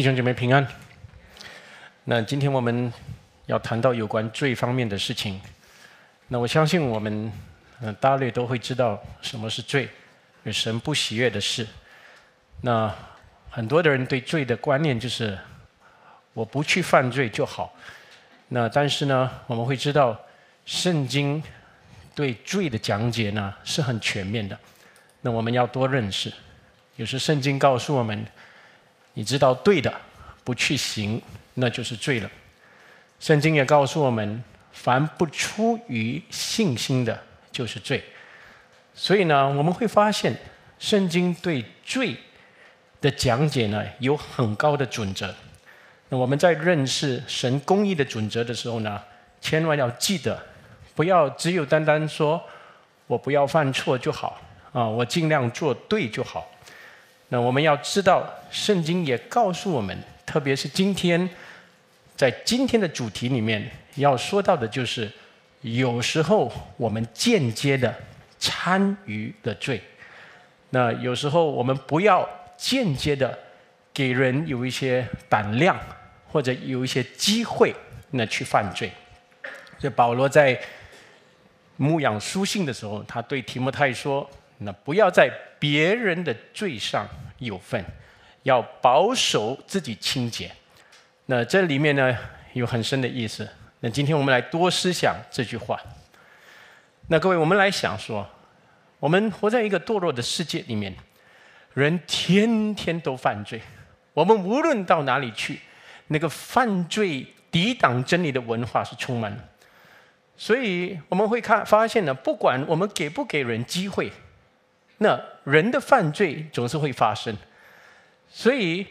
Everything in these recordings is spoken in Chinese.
弟兄姐妹平安。那今天我们要谈到有关罪方面的事情。那我相信我们，嗯，大略都会知道什么是罪，有神不喜悦的事。那很多的人对罪的观念就是，我不去犯罪就好。那但是呢，我们会知道，圣经对罪的讲解呢是很全面的。那我们要多认识。有时圣经告诉我们。你知道对的，不去行，那就是罪了。圣经也告诉我们，凡不出于信心的，就是罪。所以呢，我们会发现，圣经对罪的讲解呢，有很高的准则。那我们在认识神公义的准则的时候呢，千万要记得，不要只有单单说我不要犯错就好啊，我尽量做对就好。那我们要知道，圣经也告诉我们，特别是今天，在今天的主题里面要说到的就是，有时候我们间接的参与的罪。那有时候我们不要间接的给人有一些胆量，或者有一些机会，那去犯罪。这保罗在牧养书信的时候，他对提摩太说：“那不要再。”别人的罪上有份，要保守自己清洁。那这里面呢有很深的意思。那今天我们来多思想这句话。那各位，我们来想说，我们活在一个堕落的世界里面，人天天都犯罪。我们无论到哪里去，那个犯罪抵挡真理的文化是充满的。所以我们会看发现呢，不管我们给不给人机会。那人的犯罪总是会发生，所以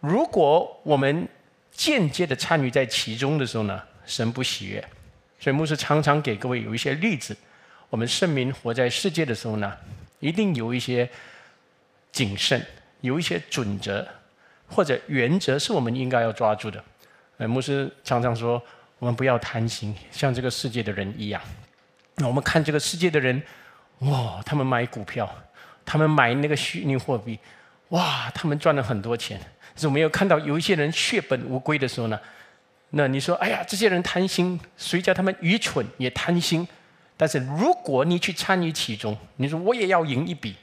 如果我们间接的参与在其中的时候呢，神不喜悦。所以牧师常常给各位有一些例子：，我们圣民活在世界的时候呢，一定有一些谨慎，有一些准则或者原则是我们应该要抓住的。哎，牧师常常说，我们不要贪心，像这个世界的人一样。那我们看这个世界的人，哇，他们买股票。他们买那个虚拟货币，哇，他们赚了很多钱。是，没有看到有一些人血本无归的时候呢？那你说，哎呀，这些人贪心，谁叫他们愚蠢也贪心？但是如果你去参与其中，你说我也要赢一笔，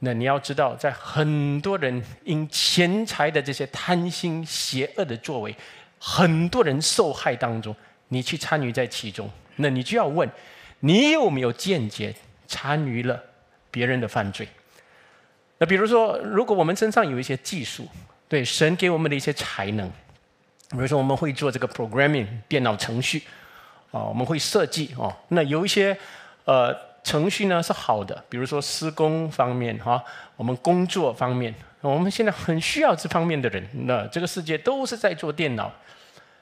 那你要知道，在很多人因钱财的这些贪心邪恶的作为，很多人受害当中，你去参与在其中，那你就要问，你有没有间接参与了别人的犯罪？那比如说，如果我们身上有一些技术，对神给我们的一些才能，比如说我们会做这个 programming 电脑程序，啊，我们会设计哦。那有一些呃程序呢是好的，比如说施工方面哈，我们工作方面，我们现在很需要这方面的人。那这个世界都是在做电脑。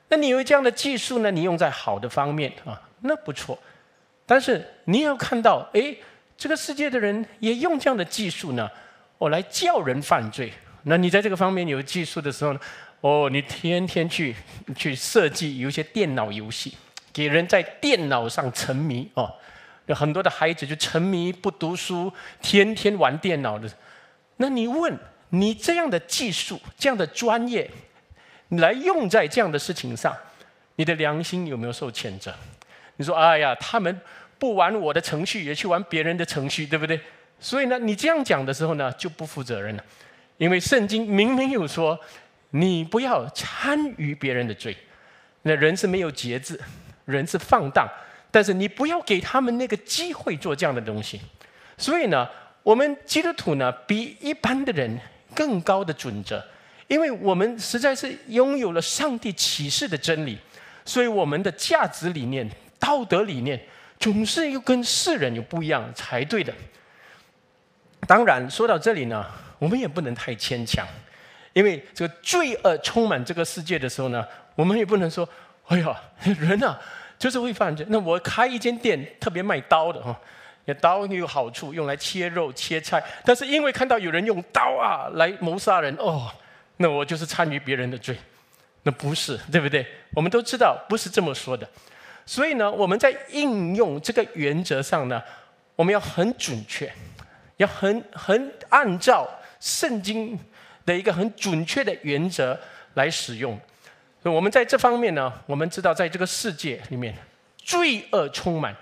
那你有这样的技术呢？你用在好的方面啊，那不错。但是你要看到，哎，这个世界的人也用这样的技术呢。我来叫人犯罪，那你在这个方面有技术的时候呢？哦，你天天去去设计有一些电脑游戏，给人在电脑上沉迷哦。有很多的孩子就沉迷不读书，天天玩电脑的。那你问，你这样的技术、这样的专业，你来用在这样的事情上，你的良心有没有受谴责？你说，哎呀，他们不玩我的程序，也去玩别人的程序，对不对？所以呢，你这样讲的时候呢，就不负责任了，因为圣经明明有说，你不要参与别人的罪。那人是没有节制，人是放荡，但是你不要给他们那个机会做这样的东西。所以呢，我们基督徒呢，比一般的人更高的准则，因为我们实在是拥有了上帝启示的真理，所以我们的价值理念、道德理念总是又跟世人有不一样才对的。当然，说到这里呢，我们也不能太牵强，因为这个罪恶充满这个世界的时候呢，我们也不能说：“哎呀，人啊，就是会犯罪。”那我开一间店，特别卖刀的哈，那刀也有好处，用来切肉、切菜。但是因为看到有人用刀啊来谋杀人，哦，那我就是参与别人的罪？那不是，对不对？我们都知道不是这么说的。所以呢，我们在应用这个原则上呢，我们要很准确。很很按照圣经的一个很准确的原则来使用，所以我们在这方面呢，我们知道在这个世界里面罪恶充满，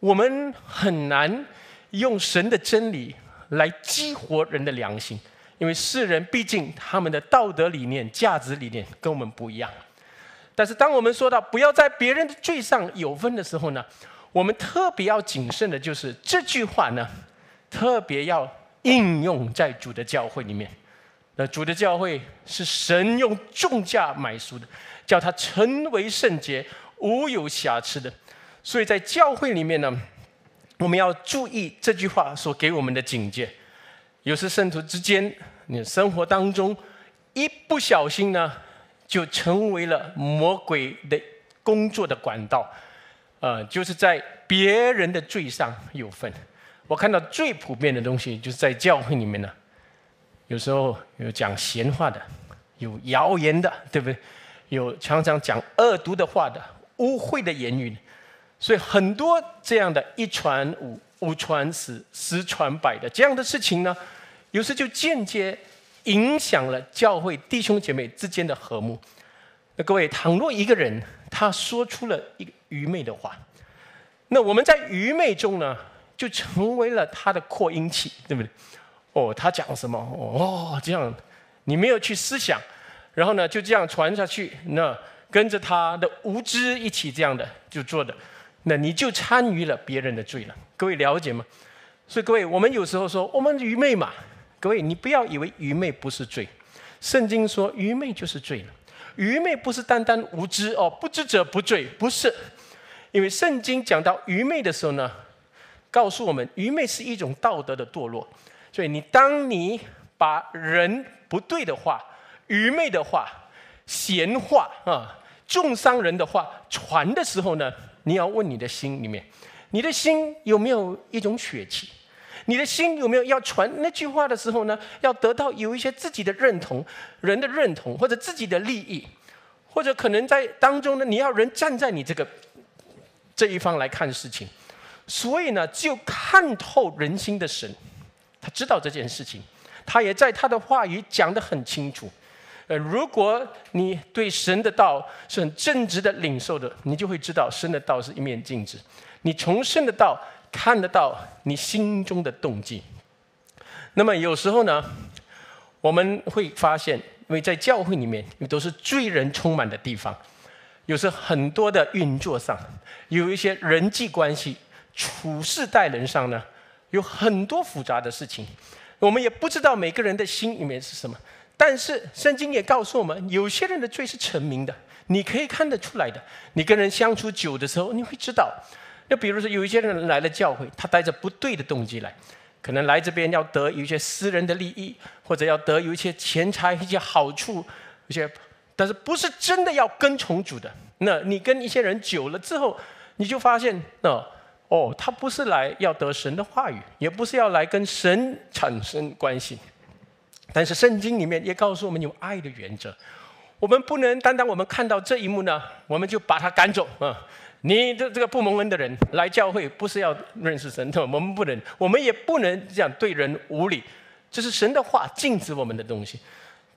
我们很难用神的真理来激活人的良心，因为世人毕竟他们的道德理念、价值理念跟我们不一样。但是当我们说到不要在别人的罪上有分的时候呢，我们特别要谨慎的就是这句话呢。特别要应用在主的教会里面，那主的教会是神用重价买赎的，叫他成为圣洁、无有瑕疵的。所以在教会里面呢，我们要注意这句话所给我们的警戒。有时圣徒之间，你生活当中一不小心呢，就成为了魔鬼的工作的管道，呃，就是在别人的罪上有份。我看到最普遍的东西，就是在教会里面呢，有时候有讲闲话的，有谣言的，对不对？有常常讲恶毒的话的，污秽的言语，所以很多这样的一传五、五传十、十传百的这样的事情呢，有时就间接影响了教会弟兄姐妹之间的和睦。那各位，倘若一个人他说出了一个愚昧的话，那我们在愚昧中呢？就成为了他的扩音器，对不对？哦，他讲什么？哦，这样，你没有去思想，然后呢，就这样传下去。那跟着他的无知一起这样的就做的，那你就参与了别人的罪了。各位了解吗？所以各位，我们有时候说我们愚昧嘛。各位，你不要以为愚昧不是罪。圣经说愚昧就是罪了。愚昧不是单单无知哦，不知者不罪不是，因为圣经讲到愚昧的时候呢。告诉我们，愚昧是一种道德的堕落。所以，你当你把人不对的话、愚昧的话、闲话啊、重伤人的话传的时候呢，你要问你的心里面，你的心有没有一种血气？你的心有没有要传那句话的时候呢，要得到有一些自己的认同、人的认同，或者自己的利益，或者可能在当中呢，你要人站在你这个这一方来看事情。所以呢，只有看透人心的神，他知道这件事情，他也在他的话语讲得很清楚。呃，如果你对神的道是很正直的领受的，你就会知道神的道是一面镜子，你从神的道看得到你心中的动机。那么有时候呢，我们会发现，因为在教会里面，因为都是罪人充满的地方，有时很多的运作上，有一些人际关系。处事待人上呢，有很多复杂的事情，我们也不知道每个人的心里面是什么。但是圣经也告诉我们，有些人的罪是成名的，你可以看得出来的。你跟人相处久的时候，你会知道。那比如说，有一些人来了教会，他带着不对的动机来，可能来这边要得有一些私人的利益，或者要得有一些钱财、一些好处、一些，但是不是真的要跟从主的。那你跟一些人久了之后，你就发现，哦。哦，他不是来要得神的话语，也不是要来跟神产生关系。但是圣经里面也告诉我们有爱的原则，我们不能单单我们看到这一幕呢，我们就把他赶走啊！你的这个不蒙恩的人来教会，不是要认识神的，我们不能，我们也不能这样对人无礼，这是神的话，禁止我们的东西。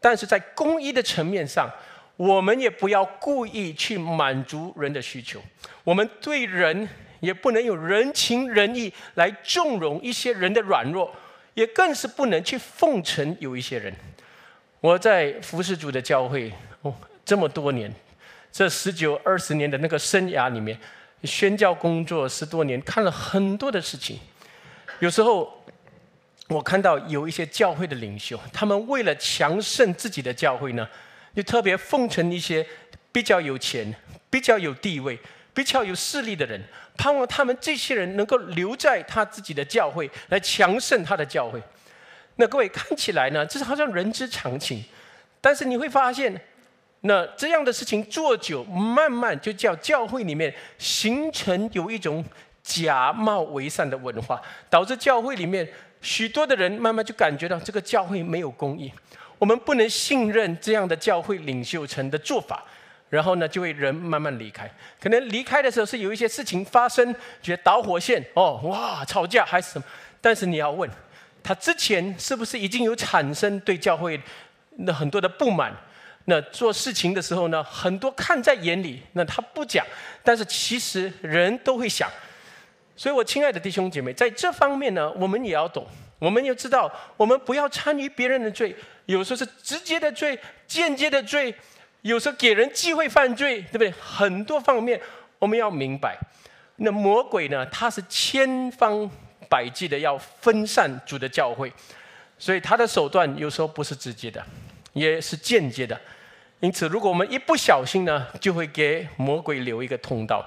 但是在公益的层面上，我们也不要故意去满足人的需求。我们对人。也不能用人情、人意来纵容一些人的软弱，也更是不能去奉承有一些人。我在服侍主的教会哦这么多年，这十九、二十年的那个生涯里面，宣教工作十多年，看了很多的事情。有时候我看到有一些教会的领袖，他们为了强盛自己的教会呢，就特别奉承一些比较有钱、比较有地位、比较有势力的人。盼望他们这些人能够留在他自己的教会，来强盛他的教会。那各位看起来呢，这是好像人之常情。但是你会发现，那这样的事情做久，慢慢就叫教会里面形成有一种假冒为善的文化，导致教会里面许多的人慢慢就感觉到这个教会没有公义，我们不能信任这样的教会领袖层的做法。然后呢，就会人慢慢离开。可能离开的时候是有一些事情发生，觉得导火线哦，哇，吵架还是什么。但是你要问，他之前是不是已经有产生对教会那很多的不满？那做事情的时候呢，很多看在眼里，那他不讲，但是其实人都会想。所以我亲爱的弟兄姐妹，在这方面呢，我们也要懂，我们要知道，我们不要参与别人的罪，有时候是直接的罪，间接的罪。有时候给人机会犯罪，对不对？很多方面我们要明白。那魔鬼呢？他是千方百计的要分散主的教诲，所以他的手段有时候不是直接的，也是间接的。因此，如果我们一不小心呢，就会给魔鬼留一个通道。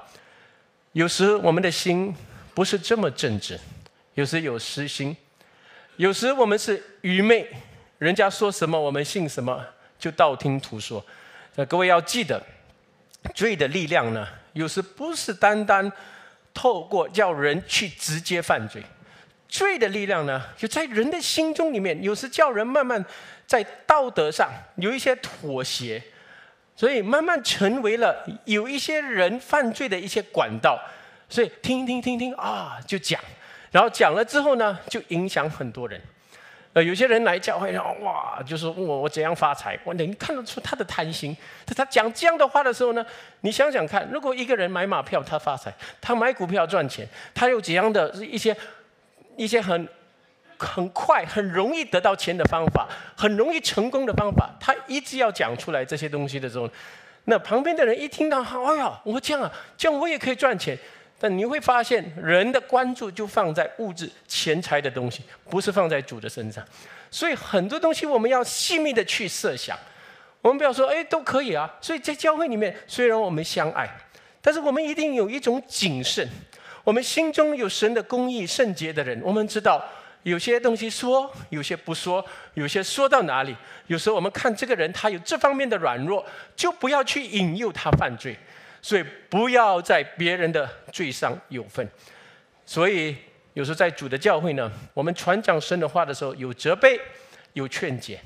有时我们的心不是这么正直，有时有私心，有时我们是愚昧，人家说什么我们信什么，就道听途说。那各位要记得，罪的力量呢，有时不是单单透过叫人去直接犯罪，罪的力量呢，就在人的心中里面，有时叫人慢慢在道德上有一些妥协，所以慢慢成为了有一些人犯罪的一些管道。所以听听听听啊，就讲，然后讲了之后呢，就影响很多人。呃，有些人来教会说：“哇，就是问我我怎样发财？我能看得出他的贪心。他讲这样的话的时候呢，你想想看，如果一个人买马票他发财，他买股票赚钱，他有怎样的是一些一些很很快很容易得到钱的方法，很容易成功的方法，他一直要讲出来这些东西的时候，那旁边的人一听到，哎呀，我这样啊，这样我也可以赚钱。”但你会发现，人的关注就放在物质、钱财的东西，不是放在主的身上。所以很多东西我们要细密的去设想。我们不要说，哎，都可以啊。所以在教会里面，虽然我们相爱，但是我们一定有一种谨慎。我们心中有神的公义、圣洁的人，我们知道有些东西说，有些不说，有些说到哪里。有时候我们看这个人，他有这方面的软弱，就不要去引诱他犯罪。所以不要在别人的罪上有份。所以有时候在主的教会呢，我们传讲神的话的时候，有责备，有劝解；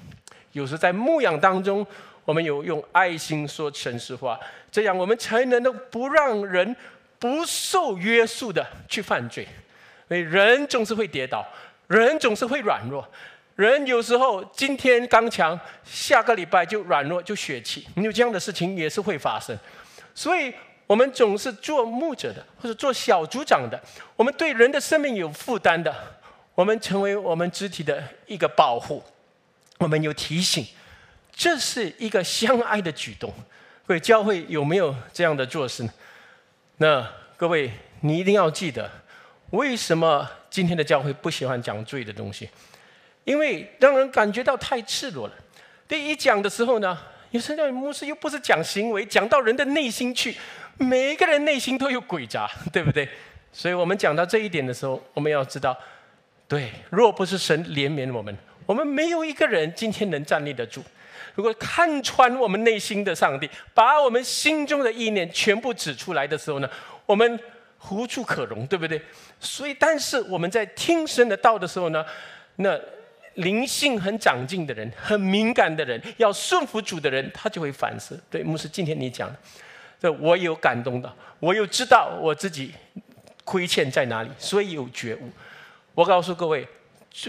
有时候在牧养当中，我们有用爱心说诚实话，这样我们才能够不让人不受约束的去犯罪。所以人总是会跌倒，人总是会软弱，人有时候今天刚强，下个礼拜就软弱就血气，你有这样的事情也是会发生。所以我们总是做牧者的，或者做小组长的，我们对人的生命有负担的，我们成为我们肢体的一个保护，我们有提醒，这是一个相爱的举动。各位教会有没有这样的做事呢？那各位你一定要记得，为什么今天的教会不喜欢讲罪的东西？因为让人感觉到太赤裸了。第一讲的时候呢？有圣教牧师又不是讲行为，讲到人的内心去，每一个人内心都有鬼诈，对不对？所以我们讲到这一点的时候，我们要知道，对，若不是神怜悯我们，我们没有一个人今天能站立得住。如果看穿我们内心的上帝，把我们心中的意念全部指出来的时候呢，我们无处可容，对不对？所以，但是我们在听神的道的时候呢，那。灵性很长进的人，很敏感的人，要顺服主的人，他就会反思。对，牧师，今天你讲，这我有感动的，我有知道我自己亏欠在哪里，所以有觉悟。我告诉各位，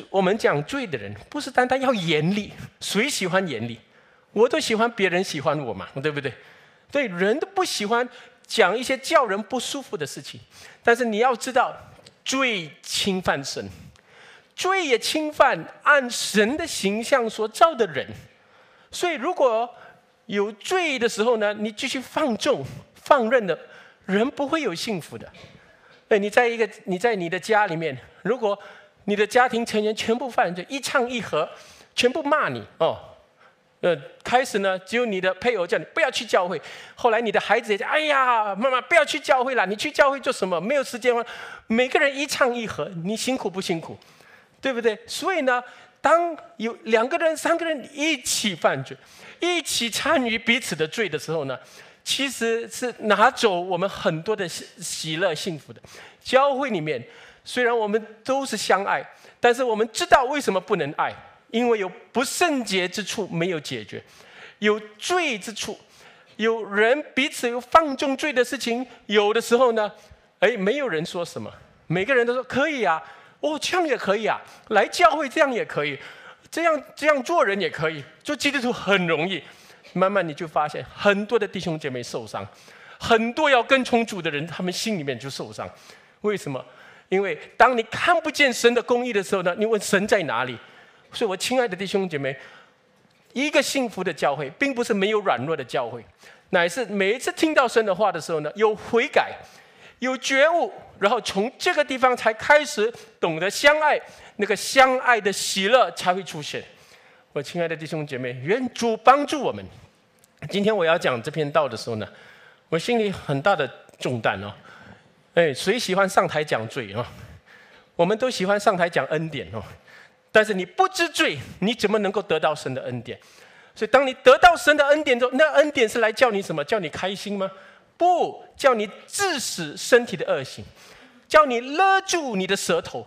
我们讲罪的人，不是单单要严厉，谁喜欢严厉？我都喜欢别人喜欢我嘛，对不对？对，人都不喜欢讲一些叫人不舒服的事情。但是你要知道，罪侵犯神。罪也侵犯按神的形象所造的人，所以如果有罪的时候呢，你继续放纵放任的，人不会有幸福的。哎，你在一个你在你的家里面，如果你的家庭成员全部犯罪，一唱一和，全部骂你哦。呃，开始呢，只有你的配偶叫你不要去教会，后来你的孩子也讲，哎呀，妈妈不要去教会了，你去教会做什么？没有时间吗？每个人一唱一和，你辛苦不辛苦？对不对？所以呢，当有两个人、三个人一起犯罪，一起参与彼此的罪的时候呢，其实是拿走我们很多的喜乐、幸福的。教会里面虽然我们都是相爱，但是我们知道为什么不能爱，因为有不圣洁之处没有解决，有罪之处，有人彼此有放纵罪的事情，有的时候呢，哎，没有人说什么，每个人都说可以啊。哦，这样也可以啊，来教会这样也可以，这样这样做人也可以，做基督徒很容易。慢慢你就发现很多的弟兄姐妹受伤，很多要跟从主的人，他们心里面就受伤。为什么？因为当你看不见神的公义的时候呢，你问神在哪里？所以，我亲爱的弟兄姐妹，一个幸福的教会，并不是没有软弱的教会，乃是每一次听到神的话的时候呢，有悔改，有觉悟。然后从这个地方才开始懂得相爱，那个相爱的喜乐才会出现。我亲爱的弟兄姐妹，愿主帮助我们。今天我要讲这篇道的时候呢，我心里很大的重担哦。哎，谁喜欢上台讲罪啊？我们都喜欢上台讲恩典哦。但是你不知罪，你怎么能够得到神的恩典？所以当你得到神的恩典之后，那恩典是来叫你什么？叫你开心吗？不叫你致死身体的恶行，叫你勒住你的舌头，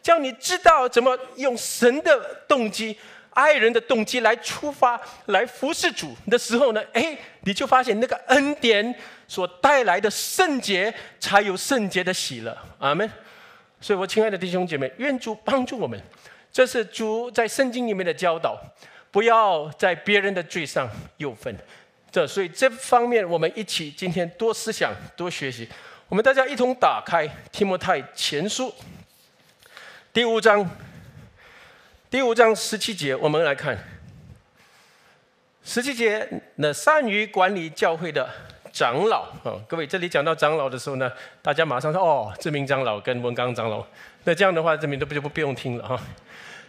叫你知道怎么用神的动机、爱人的动机来出发，来服侍主的时候呢？哎，你就发现那个恩典所带来的圣洁，才有圣洁的喜乐。阿门。所以，我亲爱的弟兄姐妹，愿主帮助我们。这是主在圣经里面的教导，不要在别人的罪上有份，这，所以这方面我们一起今天多思想多学习，我们大家一同打开《提摩太前书》第五章，第五章十七节，我们来看十七节。那善于管理教会的长老啊，各位这里讲到长老的时候呢，大家马上说哦，这名长老跟文刚长老，那这样的话，这名都不就不不用听了哈。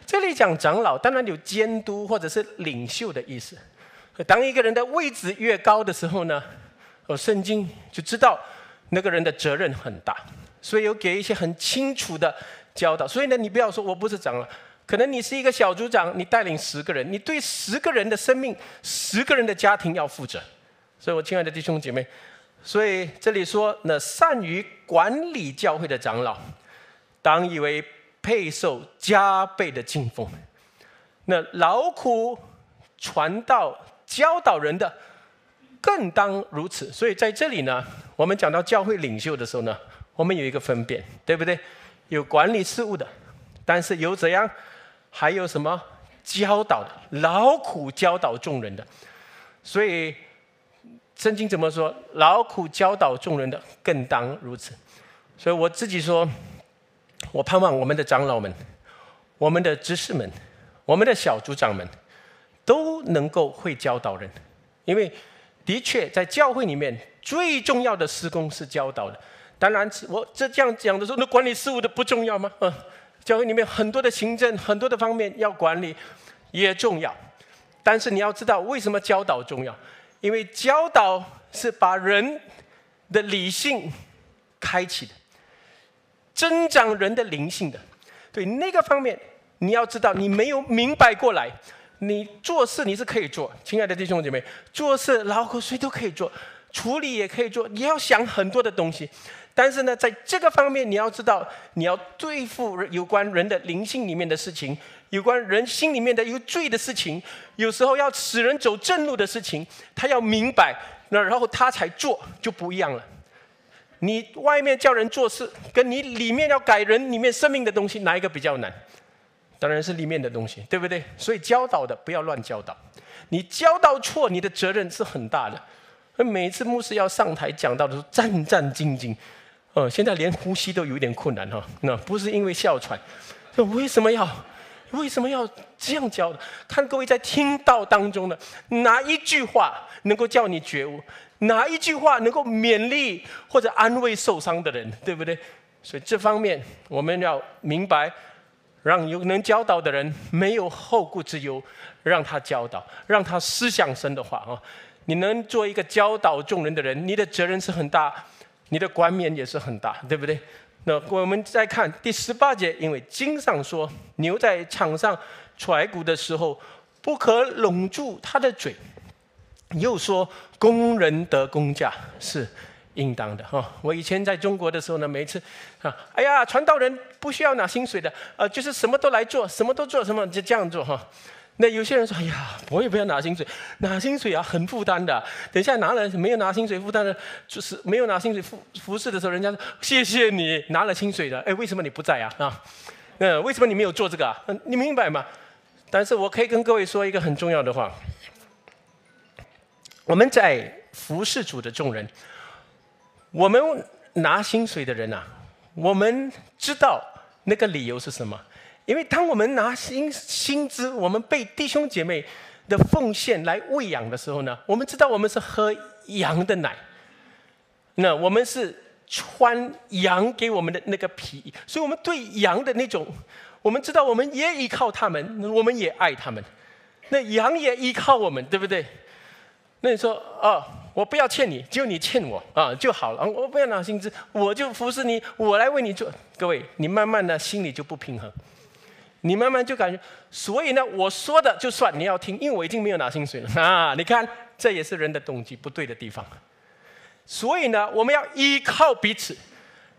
这里讲长老，当然有监督或者是领袖的意思。当一个人的位置越高的时候呢，我圣经就知道那个人的责任很大，所以有给一些很清楚的教导。所以呢，你不要说我不是长老，可能你是一个小组长，你带领十个人，你对十个人的生命、十个人的家庭要负责。所以我亲爱的弟兄姐妹，所以这里说，那善于管理教会的长老，当以为配受加倍的敬奉。那劳苦传道。教导人的更当如此，所以在这里呢，我们讲到教会领袖的时候呢，我们有一个分辨，对不对？有管理事务的，但是有怎样？还有什么教导的？劳苦教导众人的。所以圣经怎么说？劳苦教导众人的更当如此。所以我自己说，我盼望我们的长老们、我们的执事们、我们的小组长们。都能够会教导人，因为的确在教会里面最重要的施工是教导的。当然，我这这样讲的时候，那管理事务的不重要吗？嗯，教会里面很多的行政、很多的方面要管理，也重要。但是你要知道为什么教导重要？因为教导是把人的理性开启的，增长人的灵性的。对那个方面，你要知道，你没有明白过来。你做事你是可以做，亲爱的弟兄姐妹，做事、劳苦谁都可以做，处理也可以做，你要想很多的东西。但是呢，在这个方面，你要知道，你要对付有关人的灵性里面的事情，有关人心里面的一个罪的事情，有时候要使人走正路的事情，他要明白，那然后他才做就不一样了。你外面叫人做事，跟你里面要改人里面生命的东西，哪一个比较难？当然是里面的东西，对不对？所以教导的不要乱教导，你教到错，你的责任是很大的。而每一次牧师要上台讲到的时候，战战兢兢，呃，现在连呼吸都有点困难哈。那不是因为哮喘，那为什么要为什么要这样教的？看各位在听到当中的哪一句话能够叫你觉悟，哪一句话能够勉励或者安慰受伤的人，对不对？所以这方面我们要明白。让有能教导的人没有后顾之忧，让他教导，让他思想深的话啊，你能做一个教导众人的人，你的责任是很大，你的冠冕也是很大，对不对？那我们再看第十八节，因为经上说牛在场上踹骨的时候，不可拢住它的嘴。又说工人得工价是应当的哈。我以前在中国的时候呢，每一次啊，哎呀传道人。不需要拿薪水的，呃，就是什么都来做什么都做，什么就这样做哈。那有些人说：“哎呀，我也不要拿薪水，拿薪水啊很负担的。”等一下拿了没有拿薪水负担的，就是没有拿薪水服服侍的时候，人家说谢谢你拿了薪水的。哎，为什么你不在啊？啊，嗯，为什么你没有做这个？你明白吗？但是我可以跟各位说一个很重要的话：我们在服侍主的众人，我们拿薪水的人呐。我们知道那个理由是什么？因为当我们拿薪薪资，我们被弟兄姐妹的奉献来喂养的时候呢，我们知道我们是喝羊的奶。那我们是穿羊给我们的那个皮，所以我们对羊的那种，我们知道我们也依靠他们，我们也爱他们。那羊也依靠我们，对不对？那你说哦，我不要欠你，只有你欠我啊，就好了我不要拿薪资，我就服侍你，我来为你做。各位，你慢慢的心里就不平衡，你慢慢就感觉，所以呢，我说的就算你要听，因为我已经没有拿薪水了 啊！你看，这也是人的动机不对的地方。所以呢，我们要依靠彼此，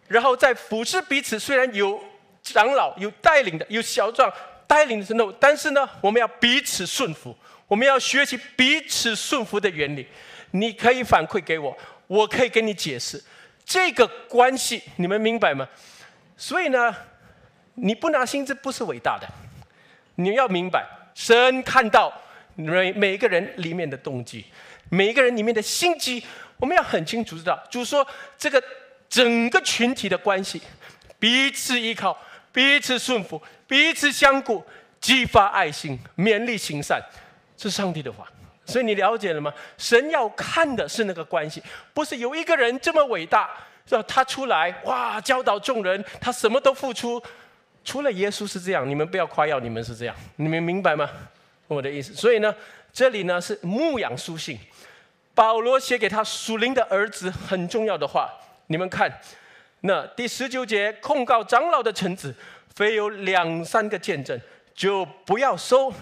然后再服侍彼此。虽然有长老有带领的，有小壮带领的，但是呢，我们要彼此顺服，我们要学习彼此顺服的原理。你可以反馈给我，我可以跟你解释这个关系，你们明白吗？所以呢，你不拿心，资不是伟大的。你要明白，神看到每每一个人里面的动机，每一个人里面的心机，我们要很清楚知道，就说这个整个群体的关系，彼此依靠，彼此顺服，彼此相顾，激发爱心，勉励行善，这是上帝的话。所以你了解了吗？神要看的是那个关系，不是有一个人这么伟大，让他出来哇教导众人，他什么都付出。除了耶稣是这样，你们不要夸耀，你们是这样，你们明白吗？我的意思。所以呢，这里呢是牧养书信，保罗写给他属灵的儿子很重要的话。你们看，那第十九节控告长老的臣子，非有两三个见证，就不要收。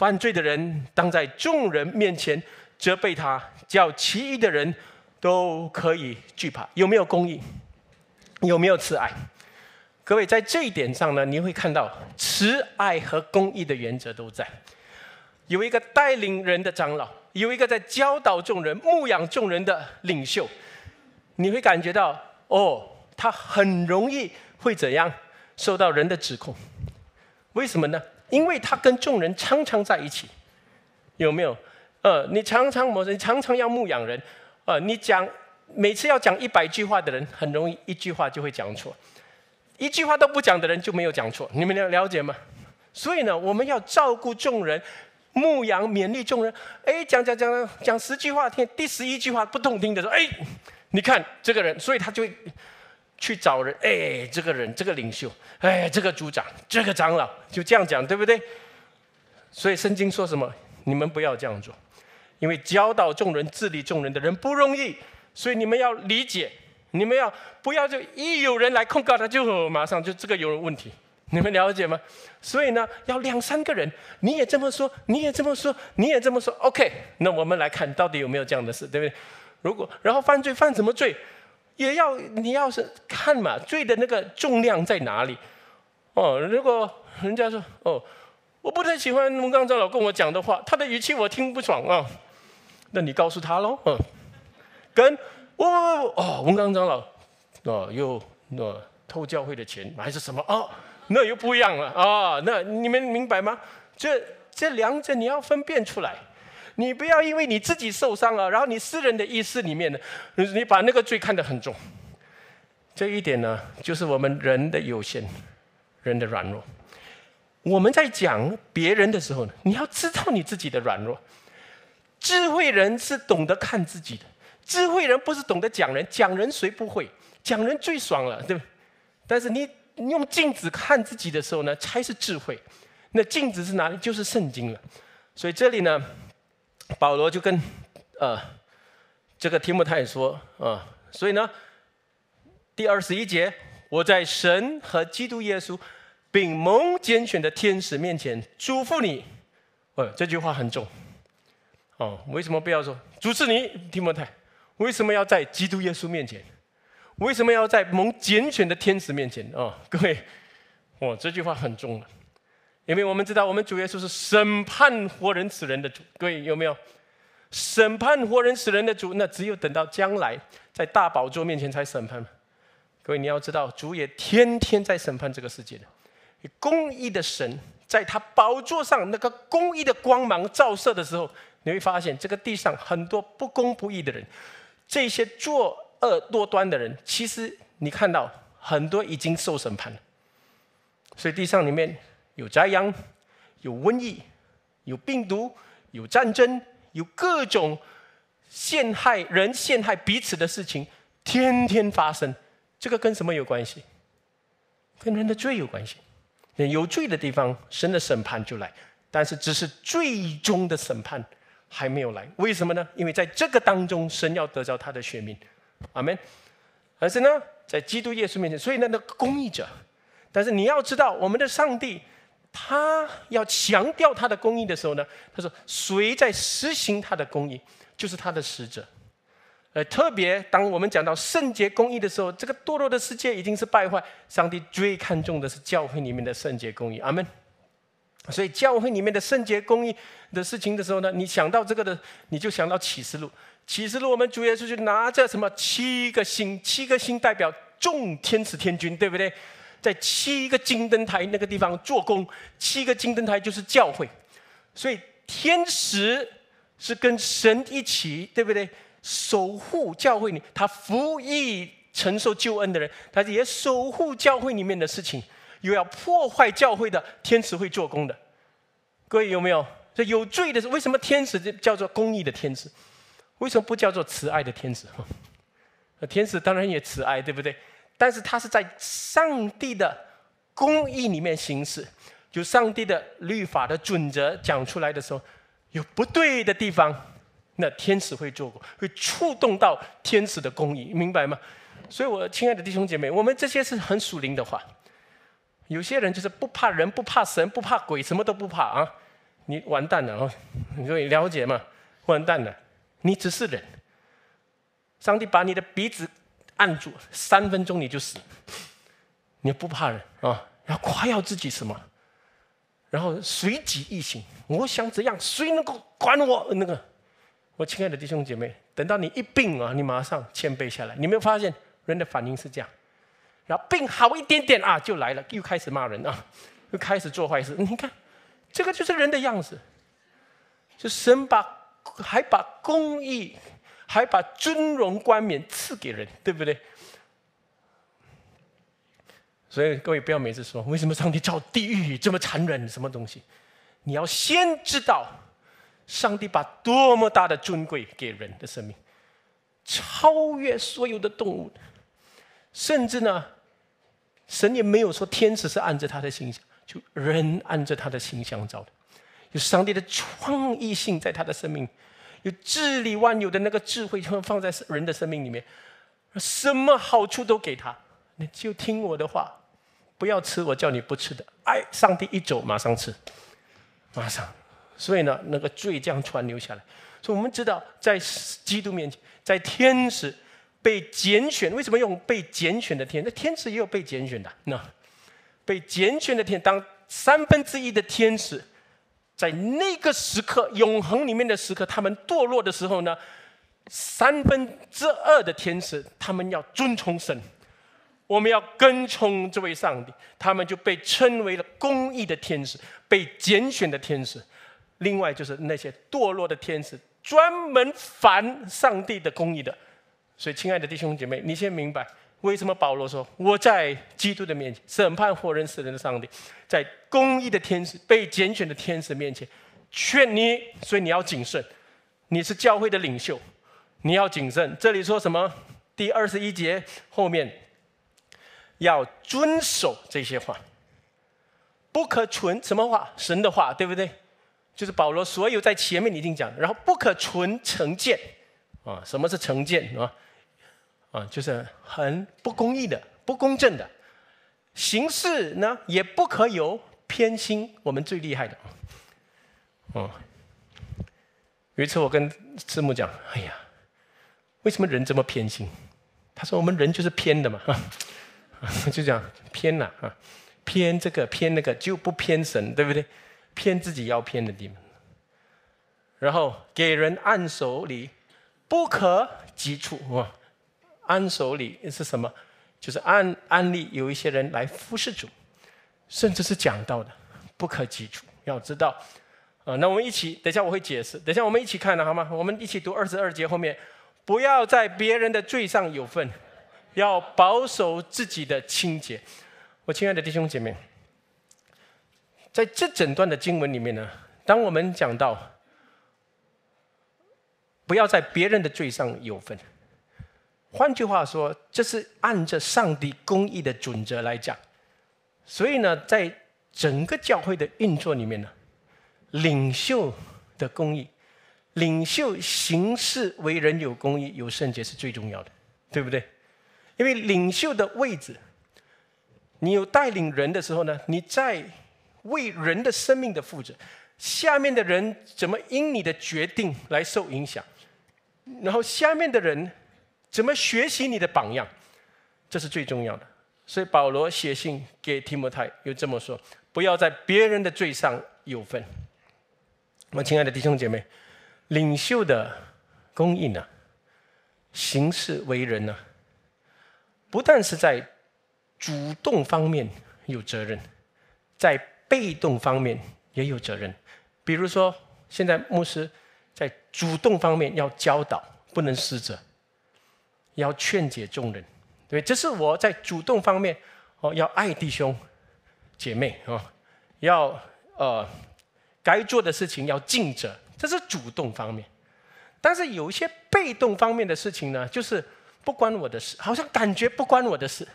犯罪的人，当在众人面前责备他，叫其余的人都可以惧怕。有没有公义？有没有慈爱？各位在这一点上呢，你会看到慈爱和公义的原则都在。有一个带领人的长老，有一个在教导众人、牧养众人的领袖，你会感觉到哦，他很容易会怎样受到人的指控？为什么呢？因为他跟众人常常在一起，有没有？呃，你常常某人常常要牧养人，呃，你讲每次要讲一百句话的人，很容易一句话就会讲错，一句话都不讲的人就没有讲错，你们了了解吗？所以呢，我们要照顾众人，牧养勉励众人。哎，讲讲讲讲讲十句话，听第十一句话不动听的时候，哎，你看这个人，所以他就会。去找人，哎，这个人，这个领袖，哎，这个组长，这个长老，就这样讲，对不对？所以圣经说什么？你们不要这样做，因为教导众人、治理众人的人不容易，所以你们要理解，你们要不要就一有人来控告他，就马上就这个有了问题，你们了解吗？所以呢，要两三个人，你也这么说，你也这么说，你也这么说，OK，那我们来看到底有没有这样的事，对不对？如果然后犯罪，犯什么罪？也要你要是看嘛，罪的那个重量在哪里？哦，如果人家说哦，我不太喜欢文刚长老跟我讲的话，他的语气我听不爽啊，那你告诉他喽，嗯，跟我哦，文刚长老哦，又那偷教会的钱还是什么哦，那又不一样了啊，那你们明白吗？这这两者你要分辨出来。你不要因为你自己受伤了，然后你私人的意识里面呢，你把那个罪看得很重。这一点呢，就是我们人的有限，人的软弱。我们在讲别人的时候呢，你要知道你自己的软弱。智慧人是懂得看自己的，智慧人不是懂得讲人，讲人谁不会？讲人最爽了，对不？但是你你用镜子看自己的时候呢，才是智慧。那镜子是哪里？就是圣经了。所以这里呢。保罗就跟，呃，这个提摩太说，啊，所以呢，第二十一节，我在神和基督耶稣，并蒙拣选的天使面前嘱咐你，呃，这句话很重，哦，为什么不要说主咐你提摩太？为什么要在基督耶稣面前？为什么要在蒙拣选的天使面前？啊，各位，哇，这句话很重了。因为我们知道，我们主耶稣是审判活人死人的主，各位有没有？审判活人死人的主，那只有等到将来在大宝座面前才审判。各位你要知道，主也天天在审判这个世界的。公义的神在他宝座上那个公义的光芒照射的时候，你会发现这个地上很多不公不义的人，这些作恶多端的人，其实你看到很多已经受审判了。所以地上里面。有灾殃，有瘟疫，有病毒，有战争，有各种陷害人、陷害彼此的事情，天天发生。这个跟什么有关系？跟人的罪有关系。人有罪的地方，神的审判就来。但是，只是最终的审判还没有来。为什么呢？因为在这个当中，神要得到他的选民，阿门。而是呢，在基督耶稣面前，所以那个公义者。但是你要知道，我们的上帝。他要强调他的公义的时候呢，他说：“谁在实行他的公义，就是他的使者。”呃，特别当我们讲到圣洁公义的时候，这个堕落的世界已经是败坏，上帝最看重的是教会里面的圣洁公义。阿门。所以教会里面的圣洁公义的事情的时候呢，你想到这个的，你就想到启示录。启示录我们主耶稣就拿着什么七个星，七个星代表众天使天军，对不对？在七个金灯台那个地方做工，七个金灯台就是教会，所以天使是跟神一起，对不对？守护教会，你他服役承受救恩的人，他也守护教会里面的事情。又要破坏教会的天使会做工的，各位有没有？这有罪的是为什么天使叫做公义的天使？为什么不叫做慈爱的天使？天使当然也慈爱，对不对？但是他是在上帝的公义里面行事，就上帝的律法的准则讲出来的时候，有不对的地方，那天使会做过，会触动到天使的公义，明白吗？所以我亲爱的弟兄姐妹，我们这些是很属灵的话，有些人就是不怕人，不怕神，不怕鬼，什么都不怕啊！你完蛋了，你你了解吗？完蛋了，你只是人，上帝把你的鼻子。按住三分钟你就死，你不怕人啊？要夸耀自己什么？然后随即一醒，我想怎样？谁能够管我？那个，我亲爱的弟兄姐妹，等到你一病啊，你马上谦卑下来。你没有发现人的反应是这样？然后病好一点点啊，就来了，又开始骂人啊，又开始做坏事。你看，这个就是人的样子。就神把，还把公义。还把尊荣冠冕赐给人，对不对？所以各位不要每次说为什么上帝造地狱这么残忍，什么东西？你要先知道，上帝把多么大的尊贵给人的生命，超越所有的动物，甚至呢，神也没有说天使是按着他的形象，就人按着他的形象造的，有上帝的创意性在他的生命。有治理万有的那个智慧，就放在人的生命里面，什么好处都给他，你就听我的话，不要吃我叫你不吃的。哎，上帝一走，马上吃，马上。所以呢，那个罪这样传流下来。所以我们知道，在基督面前，在天使被拣选，为什么用被拣选的天？那天使也有被拣选的，那被拣选的天当三分之一的天使。在那个时刻，永恒里面的时刻，他们堕落的时候呢，三分之二的天使，他们要遵从神，我们要跟从这位上帝，他们就被称为了公义的天使，被拣选的天使。另外就是那些堕落的天使，专门烦上帝的公义的。所以，亲爱的弟兄姐妹，你先明白。为什么保罗说我在基督的面前审判活人死人的上帝，在公义的天使被拣选的天使面前劝你，所以你要谨慎。你是教会的领袖，你要谨慎。这里说什么？第二十一节后面要遵守这些话，不可存什么话？神的话，对不对？就是保罗所有在前面已经讲了，然后不可存成见啊。什么是成见啊？啊，就是很不公义的、不公正的，行事呢也不可有偏心。我们最厉害的哦。嗯，有一次我跟慈母讲：“哎呀，为什么人这么偏心？”他说：“我们人就是偏的嘛，就讲偏了啊，偏这个偏那个，就不偏神，对不对？偏自己要偏的地方，然后给人按手礼，不可几处。”安守礼是什么？就是安安利有一些人来服侍主，甚至是讲到的不可及足，要知道啊。那我们一起，等一下我会解释。等一下我们一起看了好吗？我们一起读二十二节后面，不要在别人的罪上有份，要保守自己的清洁。我亲爱的弟兄姐妹，在这整段的经文里面呢，当我们讲到不要在别人的罪上有份。换句话说，这是按照上帝公义的准则来讲。所以呢，在整个教会的运作里面呢，领袖的公义、领袖行事为人有公义、有圣洁是最重要的，对不对？因为领袖的位置，你有带领人的时候呢，你在为人的生命的负责，下面的人怎么因你的决定来受影响，然后下面的人。怎么学习你的榜样，这是最重要的。所以保罗写信给提摩太又这么说：不要在别人的罪上有份。我们亲爱的弟兄姐妹，领袖的公应呢，行事为人呢，不但是在主动方面有责任，在被动方面也有责任。比如说，现在牧师在主动方面要教导，不能失责。要劝解众人，对，这是我在主动方面哦，要爱弟兄、姐妹哦，要呃，该做的事情要尽责，这是主动方面。但是有一些被动方面的事情呢，就是不关我的事，好像感觉不关我的事，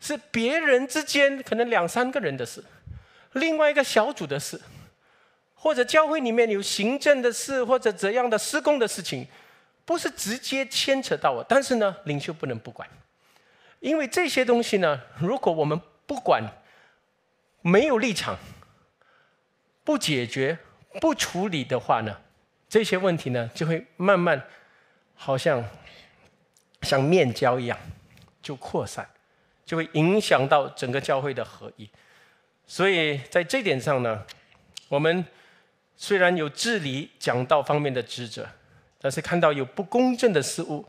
是别人之间可能两三个人的事，另外一个小组的事，或者教会里面有行政的事，或者怎样的施工的事情。不是直接牵扯到我，但是呢，领袖不能不管，因为这些东西呢，如果我们不管，没有立场，不解决、不处理的话呢，这些问题呢，就会慢慢好像像面交一样就扩散，就会影响到整个教会的合一。所以在这点上呢，我们虽然有治理讲道方面的职责。但是看到有不公正的事物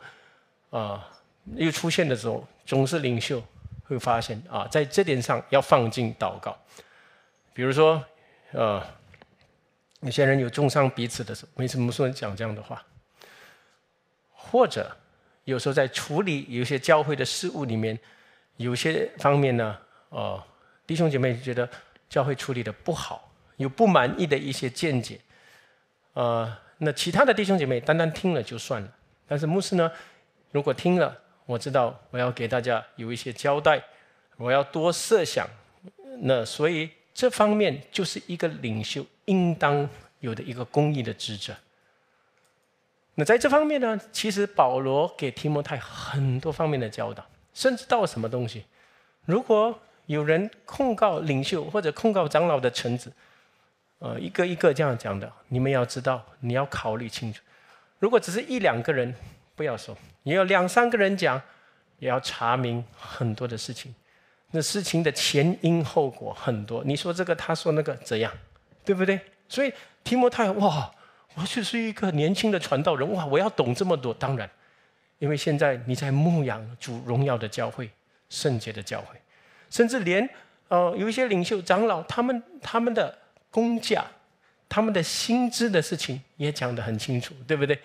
啊，又出现的时候，总是领袖会发现啊，在这点上要放进祷告。比如说，呃，有些人有重伤彼此的时候，为什么说讲这样的话。或者有时候在处理有些教会的事物里面，有些方面呢，呃，弟兄姐妹觉得教会处理的不好，有不满意的一些见解，呃。那其他的弟兄姐妹单单听了就算了，但是牧师呢，如果听了，我知道我要给大家有一些交代，我要多设想，那所以这方面就是一个领袖应当有的一个公益的职责。那在这方面呢，其实保罗给提摩太很多方面的教导，甚至到什么东西，如果有人控告领袖或者控告长老的臣子。呃，一个一个这样讲的，你们要知道，你要考虑清楚。如果只是一两个人，不要说；，也有两三个人讲，也要查明很多的事情。那事情的前因后果很多，你说这个，他说那个，怎样，对不对？所以提摩太，哇，我就是一个年轻的传道人，哇，我要懂这么多。当然，因为现在你在牧养主荣耀的教会、圣洁的教会，甚至连呃，有一些领袖长老，他们他们的。工价，他们的薪资的事情也讲得很清楚，对不对？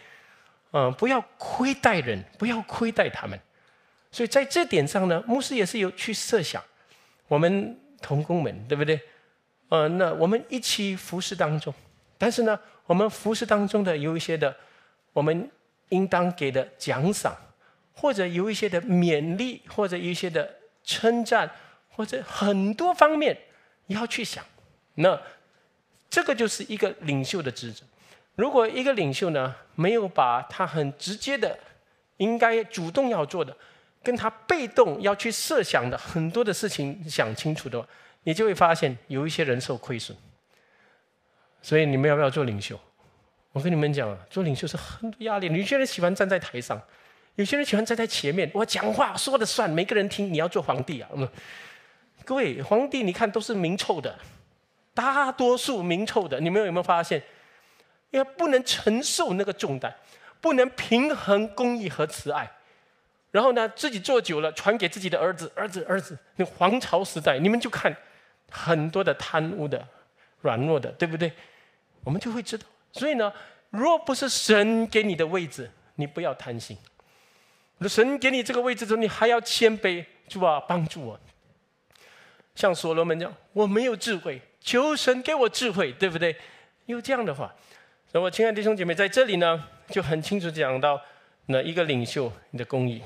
嗯，不要亏待人，不要亏待他们。所以在这点上呢，牧师也是有去设想，我们同工们，对不对？呃，那我们一起服侍当中，但是呢，我们服侍当中的有一些的，我们应当给的奖赏，或者有一些的勉励，或者一些的称赞，或者很多方面要去想，那。这个就是一个领袖的职责。如果一个领袖呢，没有把他很直接的、应该主动要做的，跟他被动要去设想的很多的事情想清楚的话，你就会发现有一些人受亏损。所以你们要不要做领袖？我跟你们讲，啊，做领袖是很多压力。有些人喜欢站在台上，有些人喜欢站在前面。我讲话说的算，每个人听。你要做皇帝啊？各位皇帝，你看都是明臭的。大多数名臭的，你们有没有发现？因为不能承受那个重担，不能平衡公义和慈爱，然后呢，自己做久了，传给自己的儿子，儿子，儿子。那皇朝时代，你们就看很多的贪污的、软弱的，对不对？我们就会知道。所以呢，若不是神给你的位置，你不要贪心；神给你这个位置，之后，你还要谦卑，是吧？帮助我，像所罗门讲，我没有智慧。求神给我智慧，对不对？有这样的话，那么亲爱的弟兄姐妹，在这里呢，就很清楚讲到那一个领袖的公义。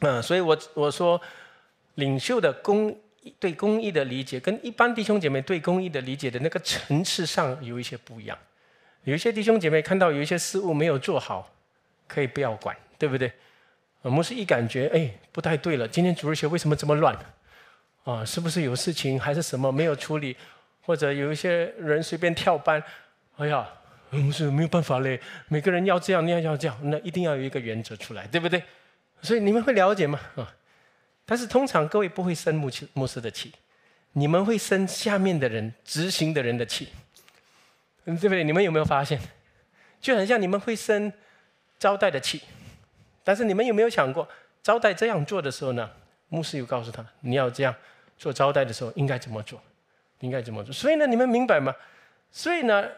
嗯，所以我我说，领袖的公对公义的理解，跟一般弟兄姐妹对公义的理解的那个层次上有一些不一样。有一些弟兄姐妹看到有一些事物没有做好，可以不要管，对不对？我们是一感觉，哎，不太对了。今天主日学为什么这么乱？啊，是不是有事情还是什么没有处理，或者有一些人随便跳班，哎呀，我是没有办法嘞。每个人要这样，要要这样，那一定要有一个原则出来，对不对？所以你们会了解吗？啊，但是通常各位不会生牧师牧师的气，你们会生下面的人执行的人的气，对不对？你们有没有发现，就很像你们会生招待的气，但是你们有没有想过，招待这样做的时候呢，牧师又告诉他你要这样。做招待的时候应该怎么做？应该怎么做？所以呢，你们明白吗？所以呢，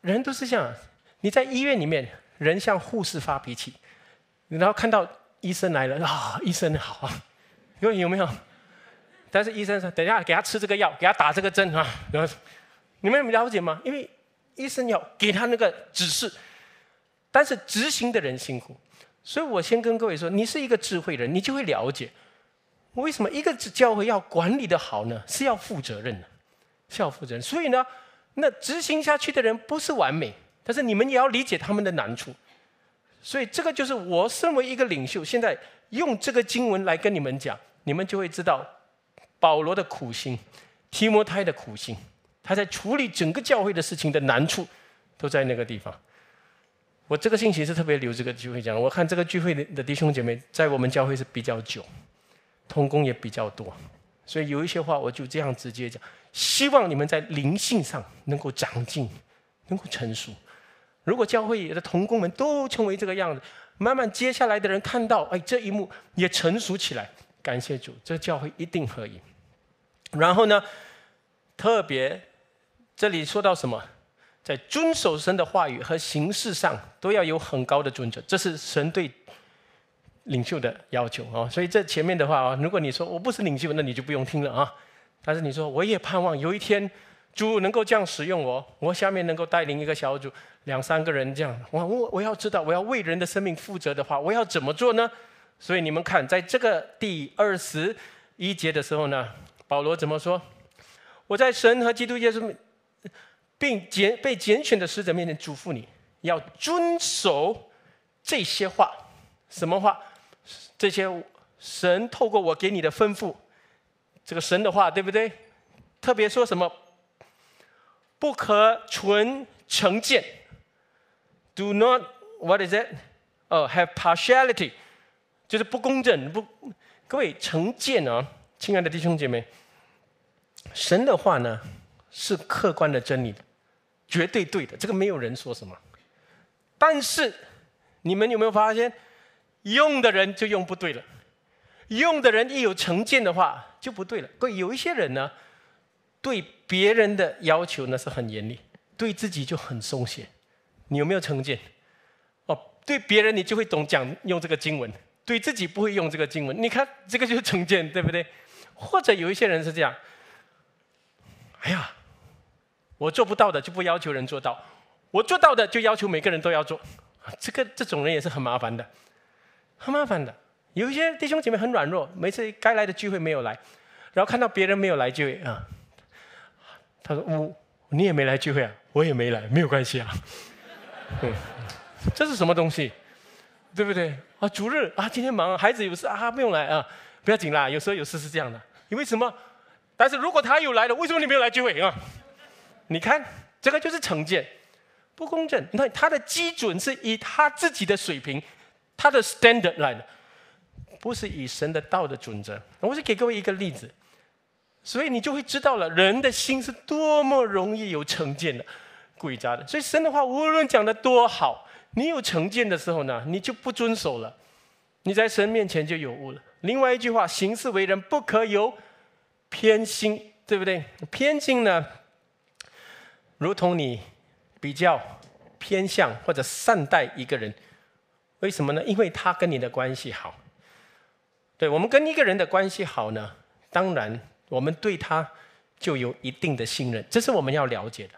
人都是这样。你在医院里面，人向护士发脾气，然后看到医生来了，啊，医生好，有有没有？但是医生说，等一下给他吃这个药，给他打这个针啊。然后你们了解吗？因为医生要给他那个指示，但是执行的人辛苦。所以我先跟各位说，你是一个智慧人，你就会了解。为什么一个教教会要管理的好呢？是要负责任的，是要负责任。所以呢，那执行下去的人不是完美，但是你们也要理解他们的难处。所以这个就是我身为一个领袖，现在用这个经文来跟你们讲，你们就会知道保罗的苦心，提摩太的苦心，他在处理整个教会的事情的难处，都在那个地方。我这个信息是特别留这个聚会讲。我看这个聚会的弟兄姐妹在我们教会是比较久。童工也比较多，所以有一些话我就这样直接讲。希望你们在灵性上能够长进，能够成熟。如果教会里的童工们都成为这个样子，慢慢接下来的人看到，哎，这一幕也成熟起来。感谢主，这教会一定可以。然后呢，特别这里说到什么，在遵守神的话语和形式上都要有很高的准则，这是神对。领袖的要求啊，所以这前面的话啊，如果你说我不是领袖，那你就不用听了啊。但是你说我也盼望有一天主能够这样使用我，我下面能够带领一个小组两三个人这样。我我我要知道我要为人的生命负责的话，我要怎么做呢？所以你们看，在这个第二十一节的时候呢，保罗怎么说？我在神和基督耶稣，并拣被拣选的使者面前嘱咐你要遵守这些话，什么话？这些神透过我给你的吩咐，这个神的话对不对？特别说什么不可存成见，do not what is it？哦，have partiality，就是不公正不。各位成见啊，亲爱的弟兄姐妹，神的话呢是客观的真理，绝对对的，这个没有人说什么。但是你们有没有发现？用的人就用不对了，用的人一有成见的话就不对了。各位，有一些人呢，对别人的要求呢是很严厉，对自己就很松懈。你有没有成见？哦，对别人你就会总讲用这个经文，对自己不会用这个经文。你看这个就是成见，对不对？或者有一些人是这样：哎呀，我做不到的就不要求人做到，我做到的就要求每个人都要做。这个这种人也是很麻烦的。很麻烦的，有一些弟兄姐妹很软弱，每次该来的聚会没有来，然后看到别人没有来聚会啊，他说：“我，你也没来聚会啊，我也没来，没有关系啊。”这是什么东西，对不对？啊，主日啊，今天忙，孩子有事啊，不用来啊，不要紧啦，有时候有事是这样的。你为什么？但是如果他有来了，为什么你没有来聚会啊？你看，这个就是成见，不公正。你看他的基准是以他自己的水平。他的 standard line 不是以神的道的准则。我是给各位一个例子，所以你就会知道了，人的心是多么容易有成见的、诡诈的。所以神的话无论讲的多好，你有成见的时候呢，你就不遵守了，你在神面前就有误了。另外一句话：“行事为人不可有偏心，对不对？偏心呢，如同你比较偏向或者善待一个人。”为什么呢？因为他跟你的关系好，对我们跟一个人的关系好呢？当然，我们对他就有一定的信任，这是我们要了解的。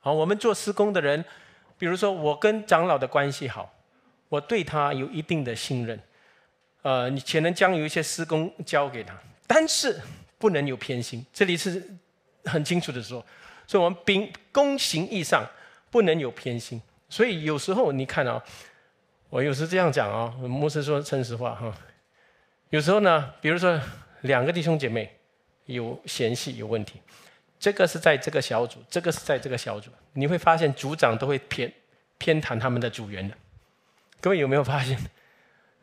好，我们做施工的人，比如说我跟长老的关系好，我对他有一定的信任，呃，你且能将有一些施工交给他。但是不能有偏心，这里是很清楚的说，所以我们秉公行义上不能有偏心。所以有时候你看啊。我有时这样讲啊，牧师说真实话哈。有时候呢，比如说两个弟兄姐妹有嫌隙有问题，这个是在这个小组，这个是在这个小组，你会发现组长都会偏偏袒他们的组员的。各位有没有发现？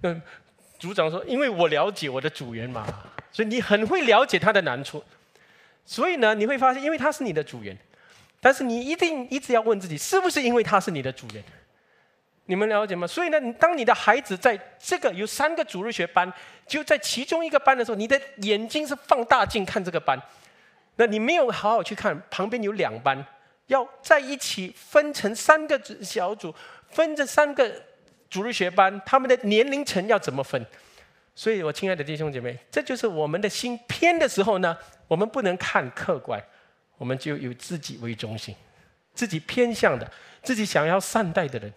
嗯，组长说，因为我了解我的组员嘛，所以你很会了解他的难处。所以呢，你会发现，因为他是你的组员，但是你一定一直要问自己，是不是因为他是你的组员？你们了解吗？所以呢，当你的孩子在这个有三个主日学班，就在其中一个班的时候，你的眼睛是放大镜看这个班，那你没有好好去看旁边有两班，要在一起分成三个组小组，分这三个主日学班，他们的年龄层要怎么分？所以，我亲爱的弟兄姐妹，这就是我们的心偏的时候呢，我们不能看客观，我们就以自己为中心，自己偏向的，自己想要善待的人。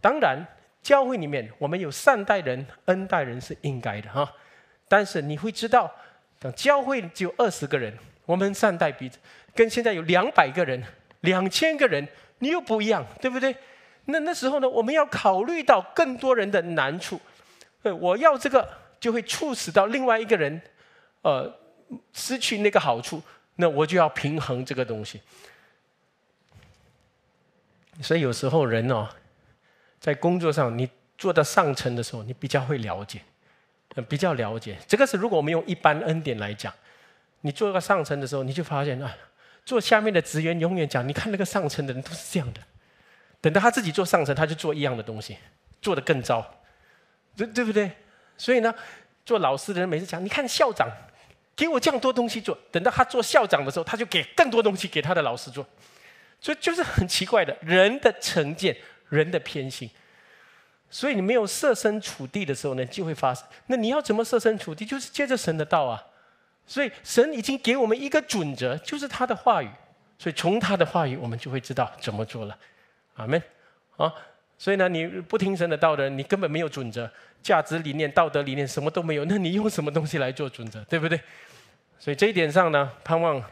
当然，教会里面我们有善待人、恩待人是应该的哈。但是你会知道，等教会只有二十个人，我们善待彼此，跟现在有两百个人、两千个人，你又不一样，对不对？那那时候呢，我们要考虑到更多人的难处。呃，我要这个就会促使到另外一个人，呃，失去那个好处。那我就要平衡这个东西。所以有时候人哦。在工作上，你做到上层的时候，你比较会了解，比较了解。这个是如果我们用一般恩典来讲，你做到上层的时候，你就发现啊，做下面的职员永远讲，你看那个上层的人都是这样的。等到他自己做上层，他就做一样的东西，做得更糟，对对不对？所以呢，做老师的人每次讲，你看校长给我这样多东西做，等到他做校长的时候，他就给更多东西给他的老师做。所以就是很奇怪的，人的成见。人的偏心。所以你没有设身处地的时候呢，就会发生。那你要怎么设身处地？就是接着神的道啊。所以神已经给我们一个准则，就是他的话语。所以从他的话语，我们就会知道怎么做了。阿门啊！所以呢，你不听神的道的人，你根本没有准则、价值理念、道德理念，什么都没有。那你用什么东西来做准则？对不对？所以这一点上呢，盼望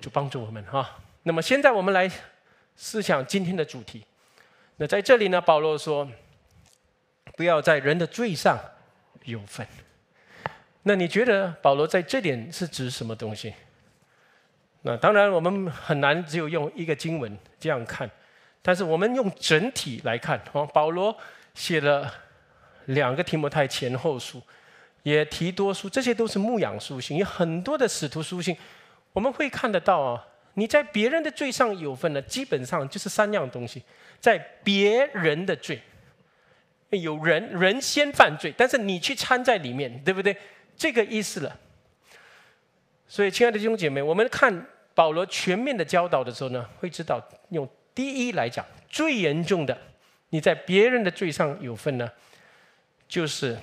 就帮助我们哈。那么现在我们来思想今天的主题。那在这里呢，保罗说：“不要在人的罪上有份。”那你觉得保罗在这点是指什么东西？那当然，我们很难只有用一个经文这样看，但是我们用整体来看啊。保罗写了两个提摩太前后书，也提多书，这些都是牧养书信。有很多的使徒书信，我们会看得到啊。你在别人的罪上有份呢，基本上就是三样东西，在别人的罪，有人人先犯罪，但是你去掺在里面，对不对？这个意思了。所以，亲爱的弟兄姐妹，我们看保罗全面的教导的时候呢，会知道用第一来讲，最严重的，你在别人的罪上有份呢，就是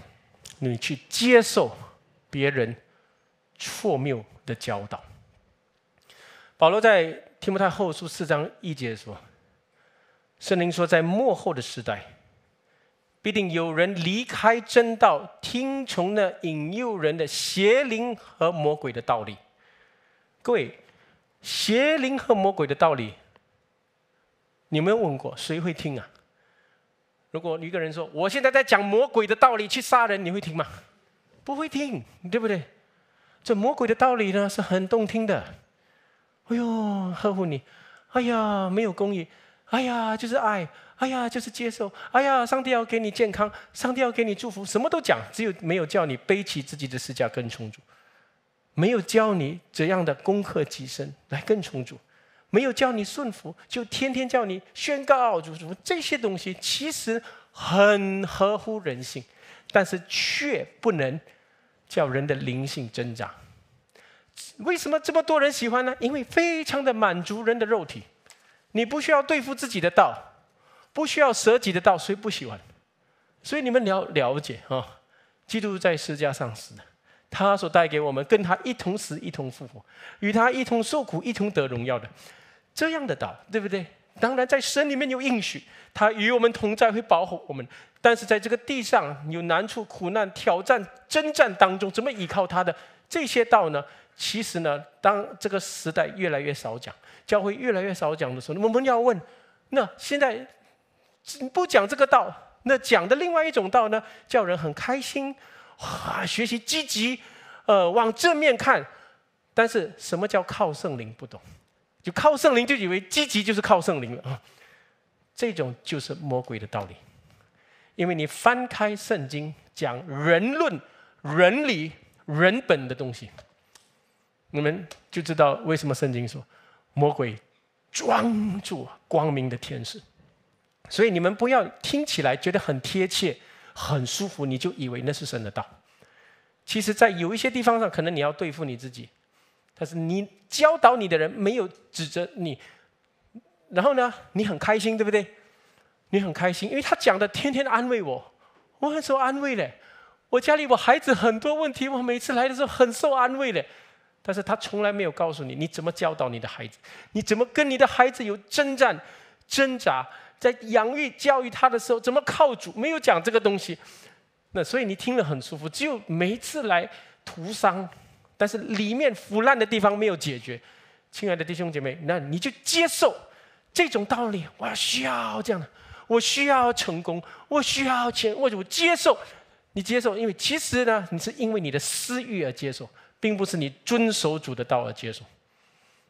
你去接受别人错谬的教导。保罗在提摩太后书四章一节说：“圣灵说，在末后的时代，必定有人离开真道，听从那引诱人的邪灵和魔鬼的道理。”各位，邪灵和魔鬼的道理，你没有问过谁会听啊？如果一个人说：“我现在在讲魔鬼的道理，去杀人，你会听吗？”不会听，对不对？这魔鬼的道理呢，是很动听的。哎呦，呵护你，哎呀，没有公义，哎呀，就是爱，哎呀，就是接受，哎呀，上帝要给你健康，上帝要给你祝福，什么都讲，只有没有叫你背起自己的私家更充足，没有教你怎样的功课提升来更充足，没有教你顺服，就天天叫你宣告祝福这些东西，其实很合乎人性，但是却不能叫人的灵性增长。为什么这么多人喜欢呢？因为非常的满足人的肉体，你不需要对付自己的道，不需要舍己的道，谁不喜欢。所以你们了了解啊？基督在世家上死的，他所带给我们，跟他一同死，一同复活，与他一同受苦，一同得荣耀的这样的道，对不对？当然在神里面有应许，他与我们同在，会保护我们。但是在这个地上有难处、苦难、挑战、征战当中，怎么依靠他的这些道呢？其实呢，当这个时代越来越少讲，教会越来越少讲的时候，我们要问：那现在不讲这个道，那讲的另外一种道呢，叫人很开心，学习积极，呃，往正面看。但是什么叫靠圣灵不懂？就靠圣灵就以为积极就是靠圣灵了啊？这种就是魔鬼的道理，因为你翻开圣经讲人论、人理、人本的东西。你们就知道为什么圣经说魔鬼装作光明的天使，所以你们不要听起来觉得很贴切、很舒服，你就以为那是神的道。其实，在有一些地方上，可能你要对付你自己，但是你教导你的人没有指责你，然后呢，你很开心，对不对？你很开心，因为他讲的天天安慰我，我很受安慰嘞。我家里我孩子很多问题，我每次来的时候很受安慰嘞。但是他从来没有告诉你，你怎么教导你的孩子，你怎么跟你的孩子有征战、挣扎，在养育教育他的时候，怎么靠主？没有讲这个东西，那所以你听了很舒服。只有每一次来徒伤，但是里面腐烂的地方没有解决。亲爱的弟兄姐妹，那你就接受这种道理。我需要这样的，我需要成功，我需要钱，我什接受？你接受，因为其实呢，你是因为你的私欲而接受。并不是你遵守主的道而接受，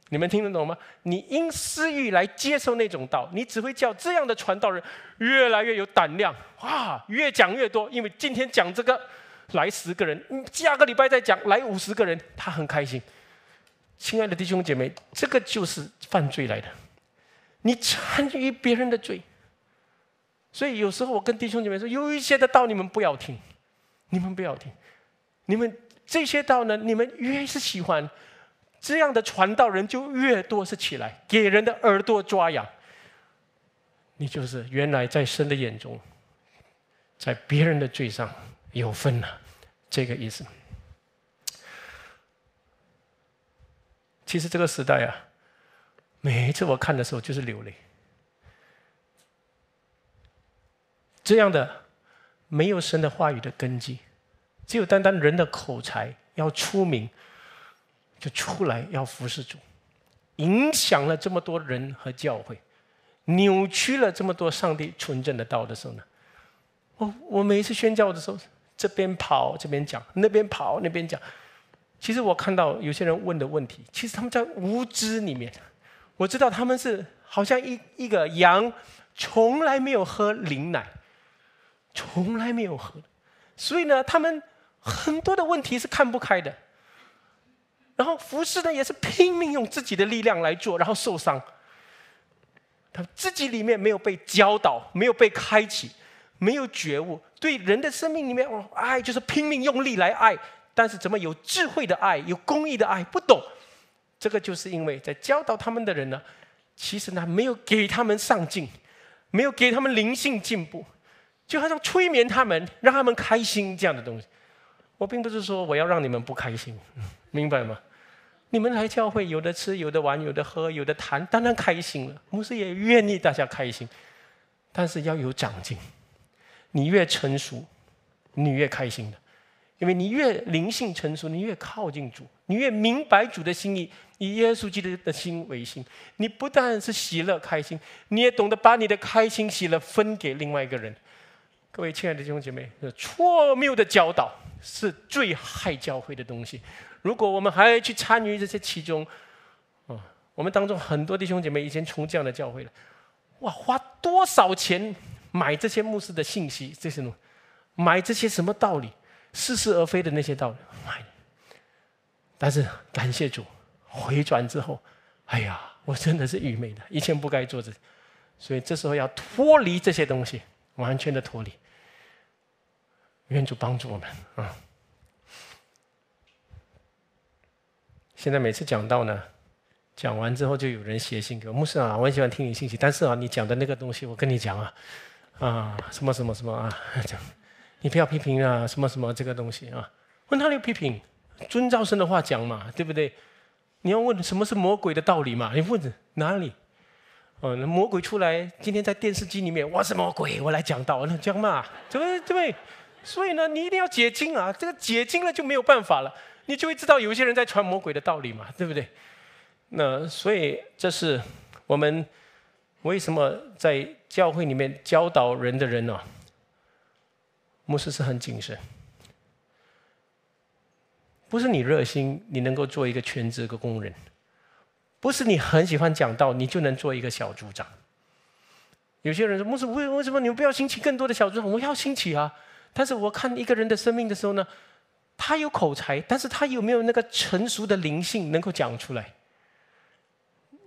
你们听得懂吗？你因私欲来接受那种道，你只会叫这样的传道人越来越有胆量哇，越讲越多，因为今天讲这个来十个人，下个礼拜再讲来五十个人，他很开心。亲爱的弟兄姐妹，这个就是犯罪来的，你参与别人的罪。所以有时候我跟弟兄姐妹说，有一些的道你们不要听，你们不要听，你们。这些道呢，你们越是喜欢，这样的传道人就越多是起来，给人的耳朵抓痒。你就是原来在神的眼中，在别人的罪上有份了，这个意思。其实这个时代啊，每一次我看的时候就是流泪。这样的没有神的话语的根基。只有单单人的口才要出名，就出来要服侍主，影响了这么多人和教会，扭曲了这么多上帝纯正的道的时候呢，我我每一次宣教的时候，这边跑这边讲，那边跑那边讲，其实我看到有些人问的问题，其实他们在无知里面，我知道他们是好像一一个羊从来没有喝灵奶，从来没有喝，所以呢，他们。很多的问题是看不开的，然后服侍呢也是拼命用自己的力量来做，然后受伤。他自己里面没有被教导，没有被开启，没有觉悟。对人的生命里面，哦爱就是拼命用力来爱，但是怎么有智慧的爱、有公益的爱不懂。这个就是因为在教导他们的人呢，其实呢没有给他们上进，没有给他们灵性进步，就好像催眠他们，让他们开心这样的东西。我并不是说我要让你们不开心，明白吗？你们来教会，有的吃，有的玩，有的喝，有的谈，当然开心了。牧师也愿意大家开心，但是要有长进。你越成熟，你越开心的，因为你越灵性成熟，你越靠近主，你越明白主的心意，以耶稣基督的心为心。你不但是喜乐开心，你也懂得把你的开心喜乐分给另外一个人。各位亲爱的弟兄姐妹，错谬的教导。是最害教会的东西。如果我们还要去参与这些其中，啊，我们当中很多弟兄姐妹以前从这样的教会了，哇，花多少钱买这些牧师的信息，这些买这些什么道理，似是而非的那些道理买。但是感谢主，回转之后，哎呀，我真的是愚昧的，以前不该做这，所以这时候要脱离这些东西，完全的脱离。愿主帮助我们啊！现在每次讲到呢，讲完之后就有人写信给我。牧师啊，我很喜欢听你信息，但是啊，你讲的那个东西，我跟你讲啊，啊，什么什么什么啊，你不要批评啊，什么什么这个东西啊？问他你批评，遵照神的话讲嘛，对不对？你要问什么是魔鬼的道理嘛？你问哪里？哦，魔鬼出来，今天在电视机里面，哇，是魔鬼，我来讲道，那讲嘛？对不对？所以呢，你一定要解经啊！这个解经了就没有办法了，你就会知道有一些人在传魔鬼的道理嘛，对不对？那所以，这是我们为什么在教会里面教导人的人呢？牧师是很谨慎，不是你热心，你能够做一个全职的工人；不是你很喜欢讲道，你就能做一个小组长。有些人说，牧师为为什么你们不要兴起更多的小组长？我要兴起啊！但是我看一个人的生命的时候呢，他有口才，但是他有没有那个成熟的灵性能够讲出来？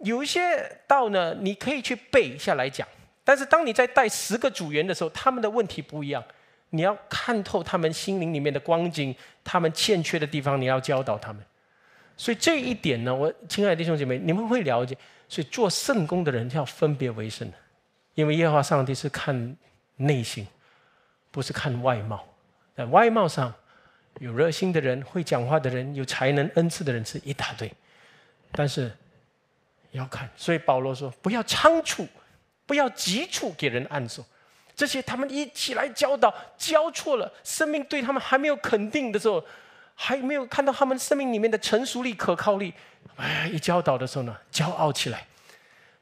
有一些道呢，你可以去背下来讲。但是当你在带十个组员的时候，他们的问题不一样，你要看透他们心灵里面的光景，他们欠缺的地方，你要教导他们。所以这一点呢，我亲爱的弟兄姐妹，你们会了解。所以做圣功的人要分别为圣的，因为耶和华上帝是看内心。不是看外貌，在外貌上有热心的人、会讲话的人、有才能恩赐的人是一大堆，但是要看，所以保罗说不要仓促、不要急促给人按手，这些他们一起来教导，教错了，生命对他们还没有肯定的时候，还没有看到他们生命里面的成熟力、可靠力，哎，一教导的时候呢，骄傲起来，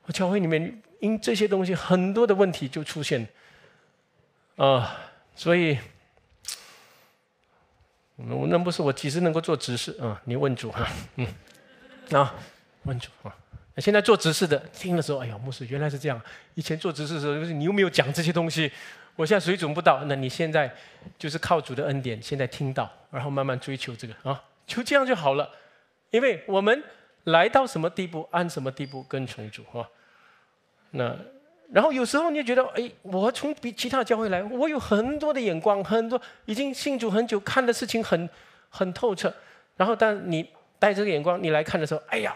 我教会里面因这些东西很多的问题就出现，啊。所以，我那不是我几时能够做执事啊！你问主哈，嗯，那问主啊。那现在做执事的听的时候，哎呀，牧师原来是这样。以前做执事的时候，你又没有讲这些东西，我现在水准不到。那你现在就是靠主的恩典，现在听到，然后慢慢追求这个啊，就这样就好了。因为我们来到什么地步，按什么地步跟从主哈。那。”然后有时候你就觉得，哎，我从比其他教会来，我有很多的眼光，很多已经信主很久，看的事情很很透彻。然后，但你带这个眼光你来看的时候，哎呀，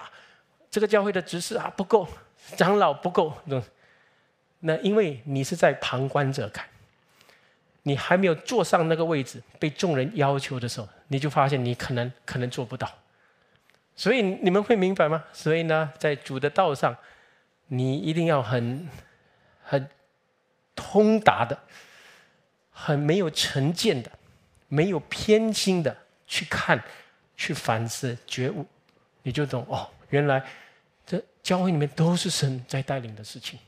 这个教会的执事啊不够，长老不够。那因为你是在旁观者看，你还没有坐上那个位置，被众人要求的时候，你就发现你可能可能做不到。所以你们会明白吗？所以呢，在主的道上，你一定要很。很通达的，很没有成见的，没有偏心的去看、去反思、觉悟，你就懂哦。原来这教会里面都是神在带领的事情。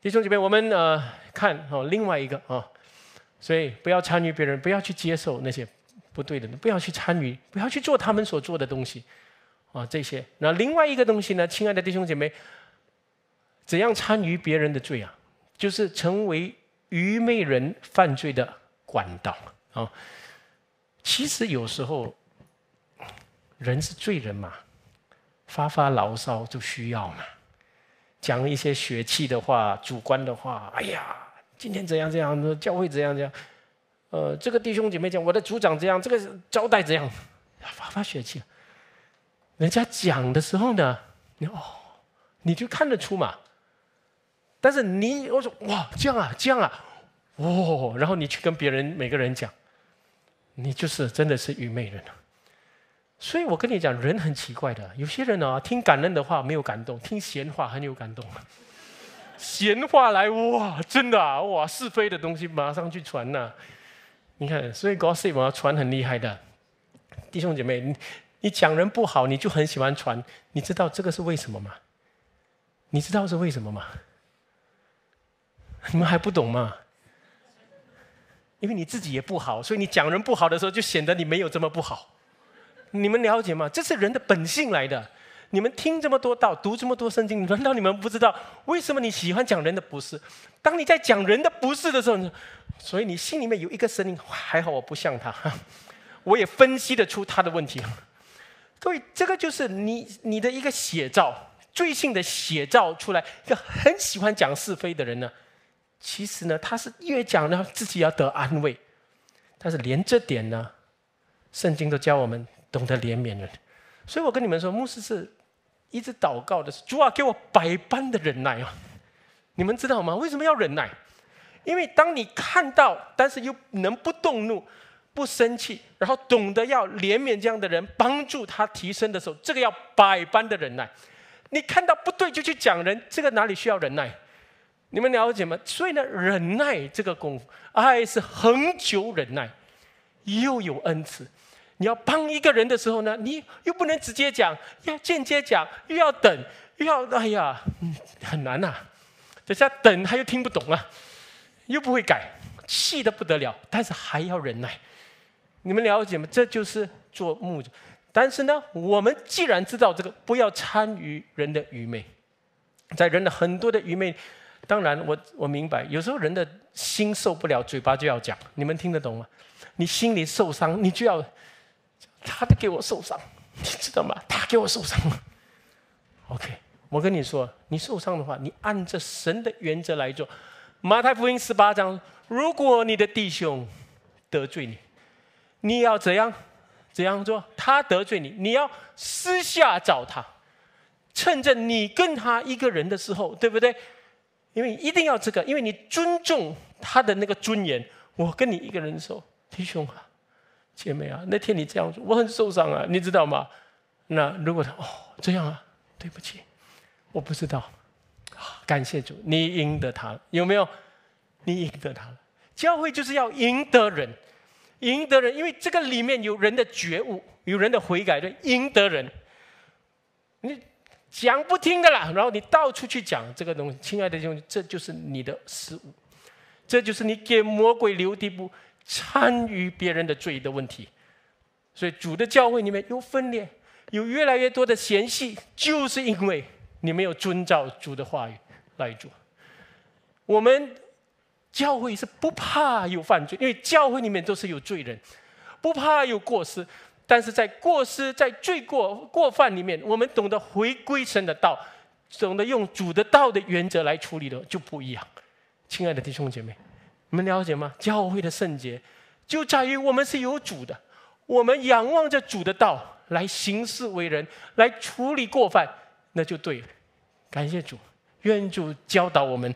弟兄姐妹，我们呃看哦另外一个啊，所以不要参与别人，不要去接受那些不对的，不要去参与，不要去做他们所做的东西啊这些。那另外一个东西呢，亲爱的弟兄姐妹。怎样参与别人的罪啊？就是成为愚昧人犯罪的管道啊！其实有时候人是罪人嘛，发发牢骚就需要嘛，讲一些血气的话、主观的话。哎呀，今天怎样怎样，教会怎样怎样，呃，这个弟兄姐妹讲我的组长这样，这个招待这样，发发血气。人家讲的时候呢，你哦，你就看得出嘛。但是你，我说哇，这样啊，这样啊，哇！然后你去跟别人每个人讲，你就是真的是愚昧人了。所以我跟你讲，人很奇怪的，有些人啊，听感恩的话没有感动，听闲话很有感动。闲话来哇，真的啊，哇，是非的东西马上去传呐。你看，所以 g o s s i p 啊，传很厉害的。弟兄姐妹，你你讲人不好，你就很喜欢传，你知道这个是为什么吗？你知道是为什么吗？你们还不懂吗？因为你自己也不好，所以你讲人不好的时候，就显得你没有这么不好。你们了解吗？这是人的本性来的。你们听这么多道，读这么多圣经，难道你们不知道为什么你喜欢讲人的不是？当你在讲人的不是的时候所以你心里面有一个声音：还好我不像他，我也分析得出他的问题。各位，这个就是你你的一个写照，最新的写照出来一个很喜欢讲是非的人呢。其实呢，他是越讲呢，自己要得安慰。但是连这点呢，圣经都教我们懂得怜悯人。所以我跟你们说，牧师是一直祷告的是：主啊，给我百般的忍耐啊！你们知道吗？为什么要忍耐？因为当你看到，但是又能不动怒、不生气，然后懂得要怜悯这样的人，帮助他提升的时候，这个要百般的忍耐。你看到不对就去讲人，这个哪里需要忍耐？你们了解吗？所以呢，忍耐这个功夫，爱是恒久忍耐，又有恩慈。你要帮一个人的时候呢，你又不能直接讲，要间接讲，又要等，又要哎呀，很难呐。等下等他又听不懂了，又不会改，气得不得了。但是还要忍耐，你们了解吗？这就是做牧者。但是呢，我们既然知道这个，不要参与人的愚昧，在人的很多的愚昧。当然，我我明白，有时候人的心受不了，嘴巴就要讲。你们听得懂吗？你心里受伤，你就要他给我受伤，你知道吗？他给我受伤。OK，我跟你说，你受伤的话，你按着神的原则来做。马太福音十八章，如果你的弟兄得罪你，你要怎样怎样做？他得罪你，你要私下找他，趁着你跟他一个人的时候，对不对？因为一定要这个，因为你尊重他的那个尊严。我跟你一个人说，弟兄啊，姐妹啊，那天你这样说，我很受伤啊，你知道吗？那如果他哦这样啊，对不起，我不知道。感谢主，你赢得他了，有没有？你赢得他了。教会就是要赢得人，赢得人，因为这个里面有人的觉悟，有人的悔改的，赢得人。你。讲不听的啦。然后你到处去讲这个东西，亲爱的弟这就是你的失误，这就是你给魔鬼留地步参与别人的罪的问题。所以主的教会里面有分裂，有越来越多的嫌隙，就是因为你没有遵照主的话语来做。我们教会是不怕有犯罪，因为教会里面都是有罪人，不怕有过失。但是在过失、在罪过、过犯里面，我们懂得回归神的道，懂得用主的道的原则来处理的就不一样。亲爱的弟兄姐妹，你们了解吗？教会的圣洁就在于我们是有主的，我们仰望着主的道来行事为人，来处理过犯，那就对了。感谢主，愿主教导我们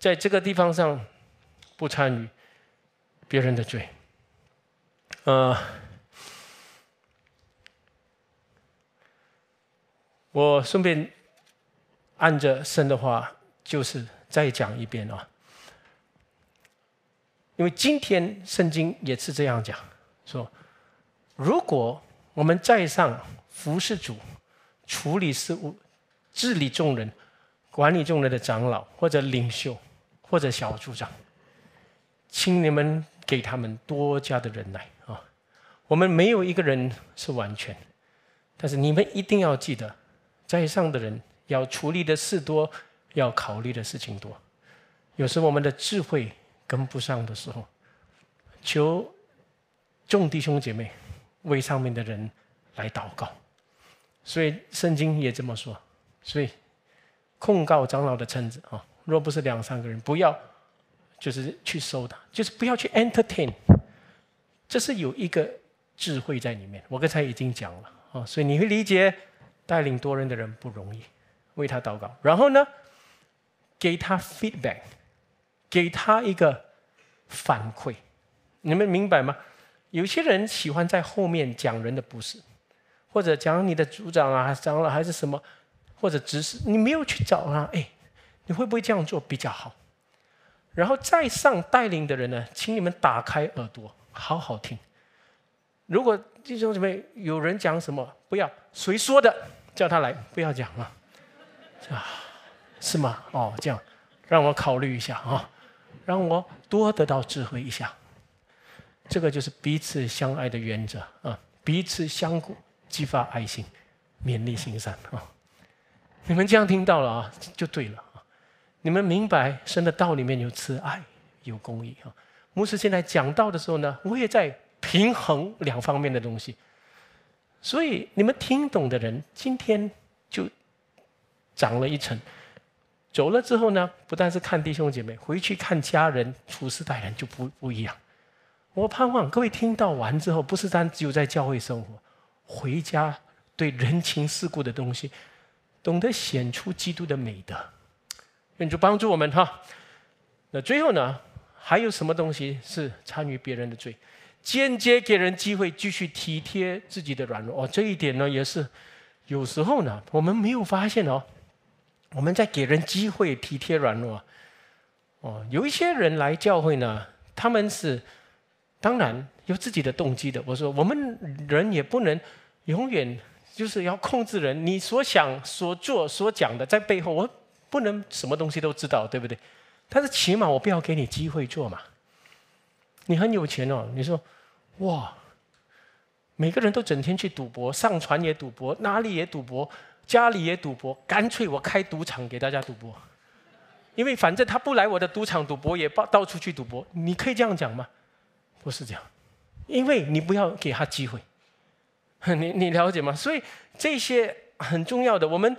在这个地方上不参与别人的罪。呃。我顺便按着圣的话，就是再讲一遍啊。因为今天圣经也是这样讲，说：如果我们在上服侍主、处理事务、治理众人、管理众人的长老或者领袖或者小组长，请你们给他们多加的忍耐啊。我们没有一个人是完全，但是你们一定要记得。在上的人要处理的事多，要考虑的事情多。有时我们的智慧跟不上的时候，求众弟兄姐妹为上面的人来祷告。所以圣经也这么说。所以控告长老的村子啊，若不是两三个人，不要就是去收他，就是不要去 entertain。这是有一个智慧在里面。我刚才已经讲了啊，所以你会理解。带领多人的人不容易，为他祷告，然后呢，给他 feedback，给他一个反馈，你们明白吗？有些人喜欢在后面讲人的不是，或者讲你的组长啊、长老还是什么，或者只是你没有去找他，哎，你会不会这样做比较好？然后再上带领的人呢，请你们打开耳朵，好好听。如果弟兄姐妹有人讲什么，不要谁说的。叫他来，不要讲了，啊，是吗？哦，这样，让我考虑一下啊，让我多得到智慧一下。这个就是彼此相爱的原则啊，彼此相顾，激发爱心，勉励心善啊。你们这样听到了啊，就对了啊。你们明白，神的道里面有慈爱，有公益啊。牧师现在讲道的时候呢，我也在平衡两方面的东西。所以你们听懂的人，今天就长了一层。走了之后呢，不但是看弟兄姐妹，回去看家人，处事待人就不不一样。我盼望各位听到完之后，不是单只有在教会生活，回家对人情世故的东西，懂得显出基督的美德。愿主帮助我们哈。那最后呢，还有什么东西是参与别人的罪？间接给人机会继续体贴自己的软弱哦，这一点呢也是有时候呢我们没有发现哦，我们在给人机会体贴软弱哦，有一些人来教会呢，他们是当然有自己的动机的。我说我们人也不能永远就是要控制人，你所想、所做、所讲的在背后，我不能什么东西都知道，对不对？但是起码我不要给你机会做嘛，你很有钱哦，你说。哇！每个人都整天去赌博，上船也赌博，哪里也赌博，家里也赌博。干脆我开赌场给大家赌博，因为反正他不来我的赌场赌博，也到处去赌博。你可以这样讲吗？不是这样，因为你不要给他机会。你你了解吗？所以这些很重要的，我们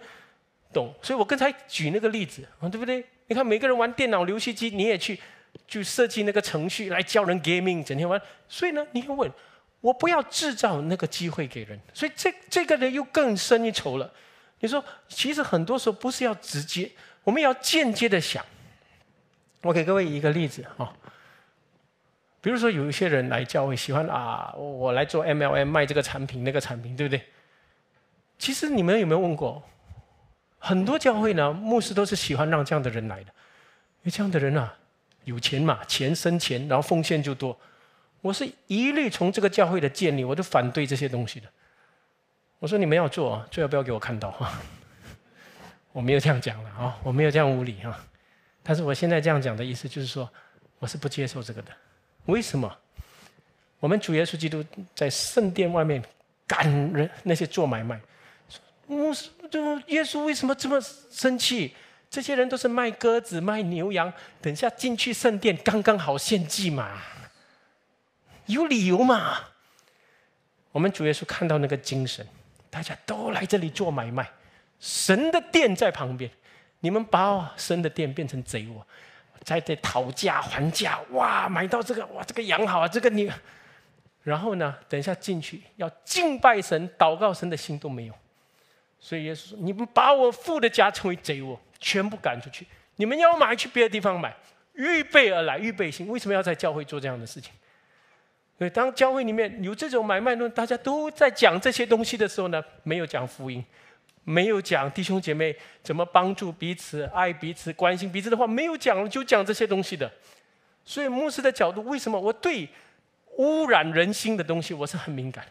懂。所以我刚才举那个例子啊，对不对？你看每个人玩电脑游戏机，你也去。就设计那个程序来教人 gaming，整天玩。所以呢，你要问，我不要制造那个机会给人。所以这这个呢，又更深一筹了。你说，其实很多时候不是要直接，我们要间接的想。我给各位一个例子啊，比如说有一些人来教会，喜欢啊，我来做 MLM 卖这个产品那个产品，对不对？其实你们有没有问过？很多教会呢，牧师都是喜欢让这样的人来的。因为这样的人啊。有钱嘛，钱生钱，然后奉献就多。我是一律从这个教会的建立，我就反对这些东西的。我说你们要做，最好不要给我看到哈。我没有这样讲了啊，我没有这样无理啊。但是我现在这样讲的意思就是说，我是不接受这个的。为什么？我们主耶稣基督在圣殿外面赶人，那些做买卖，说，这耶稣为什么这么生气？这些人都是卖鸽子、卖牛羊，等下进去圣殿刚刚好献祭嘛？有理由嘛？我们主耶稣看到那个精神，大家都来这里做买卖，神的殿在旁边，你们把我神的殿变成贼窝，在这讨价还价，哇，买到这个哇，这个羊好啊，这个牛，然后呢，等一下进去要敬拜神、祷告神的心都没有，所以耶稣说：你们把我父的家称为贼窝。全部赶出去！你们要买去别的地方买。预备而来，预备心。为什么要在教会做这样的事情？所以，当教会里面有这种买卖论，大家都在讲这些东西的时候呢，没有讲福音，没有讲弟兄姐妹怎么帮助彼此、爱彼此、关心彼此的话，没有讲，就讲这些东西的。所以，牧师的角度，为什么我对污染人心的东西我是很敏感？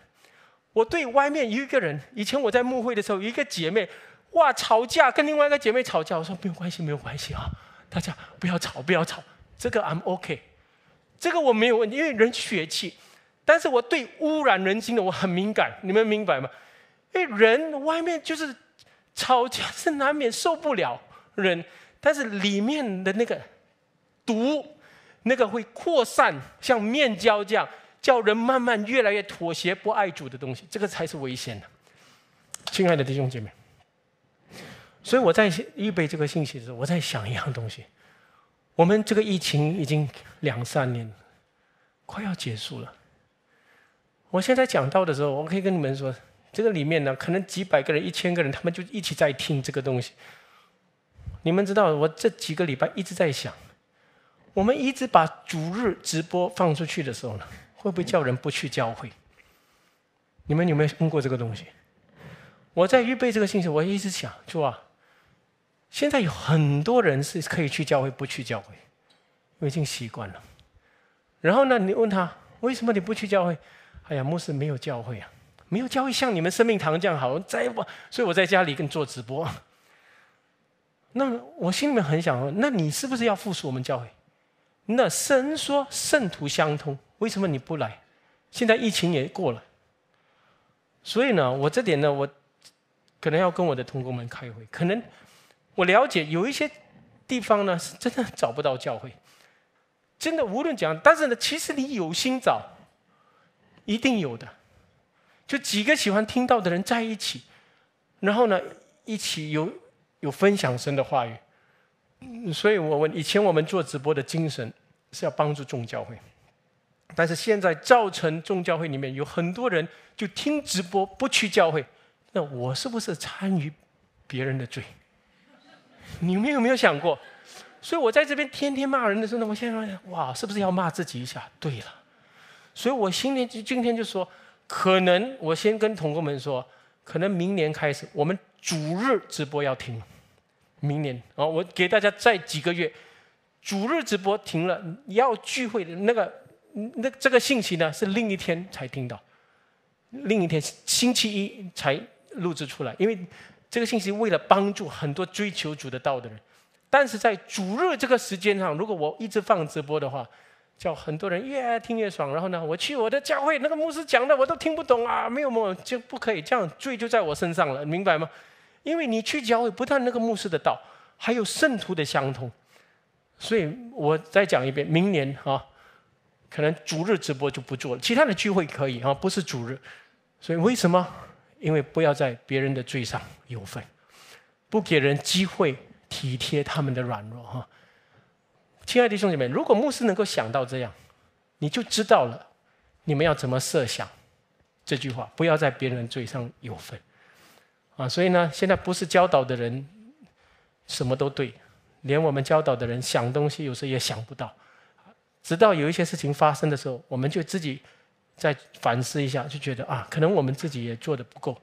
我对外面有一个人，以前我在牧会的时候，一个姐妹。哇！吵架，跟另外一个姐妹吵架，我说没有关系，没有关系啊！大家不要吵，不要吵。这个 I'm OK，这个我没有问题，因为人血气。但是我对污染人心的我很敏感，你们明白吗？因为人外面就是吵架是难免受不了人，但是里面的那个毒，那个会扩散，像面胶这样，叫人慢慢越来越妥协、不爱主的东西，这个才是危险的。亲爱的弟兄姐妹。所以我在预备这个信息的时候，我在想一样东西：我们这个疫情已经两三年，快要结束了。我现在讲到的时候，我可以跟你们说，这个里面呢，可能几百个人、一千个人，他们就一起在听这个东西。你们知道，我这几个礼拜一直在想，我们一直把主日直播放出去的时候呢，会不会叫人不去教会？你们有没有问过这个东西？我在预备这个信息，我一直想，说啊。现在有很多人是可以去教会，不去教会，我已经习惯了。然后呢，你问他为什么你不去教会？哎呀，牧师没有教会啊，没有教会像你们生命堂这样好，在我所以我在家里跟做直播。那我心里面很想问，那你是不是要复述我们教会？那神说圣徒相通，为什么你不来？现在疫情也过了，所以呢，我这点呢，我可能要跟我的同工们开会，可能。我了解有一些地方呢，是真的 找不到教会，真的无论讲，但是呢，其实你有心找，一定有的。就几个喜欢听到的人在一起，然后呢，一起有有分享神的话语。所以我问，以前我们做直播的精神是要帮助众教会，但是现在造成众教会里面有很多人就听直播不去教会，那我是不是参与别人的罪？你们有没有想过？所以我在这边天天骂人的时候，呢，我先想哇，是不是要骂自己一下？对了，所以我今天就今天就说，可能我先跟同工们说，可能明年开始我们主日直播要停。明年啊，我给大家再几个月，主日直播停了，要聚会的那个那这个信息呢是另一天才听到，另一天星期一才录制出来，因为。这个信息为了帮助很多追求主的道的人，但是在主日这个时间上，如果我一直放直播的话，叫很多人越听越爽。然后呢，我去我的教会，那个牧师讲的我都听不懂啊，没有没有就不可以，这样罪就在我身上了，明白吗？因为你去教会不但那个牧师的道，还有圣徒的相通。所以我再讲一遍，明年啊，可能主日直播就不做了，其他的聚会可以啊，不是主日。所以为什么？因为不要在别人的罪上有份，不给人机会体贴他们的软弱哈。亲爱的兄弟们，如果牧师能够想到这样，你就知道了，你们要怎么设想这句话：不要在别人罪上有份啊！所以呢，现在不是教导的人什么都对，连我们教导的人想东西有时候也想不到，直到有一些事情发生的时候，我们就自己。再反思一下，就觉得啊，可能我们自己也做的不够，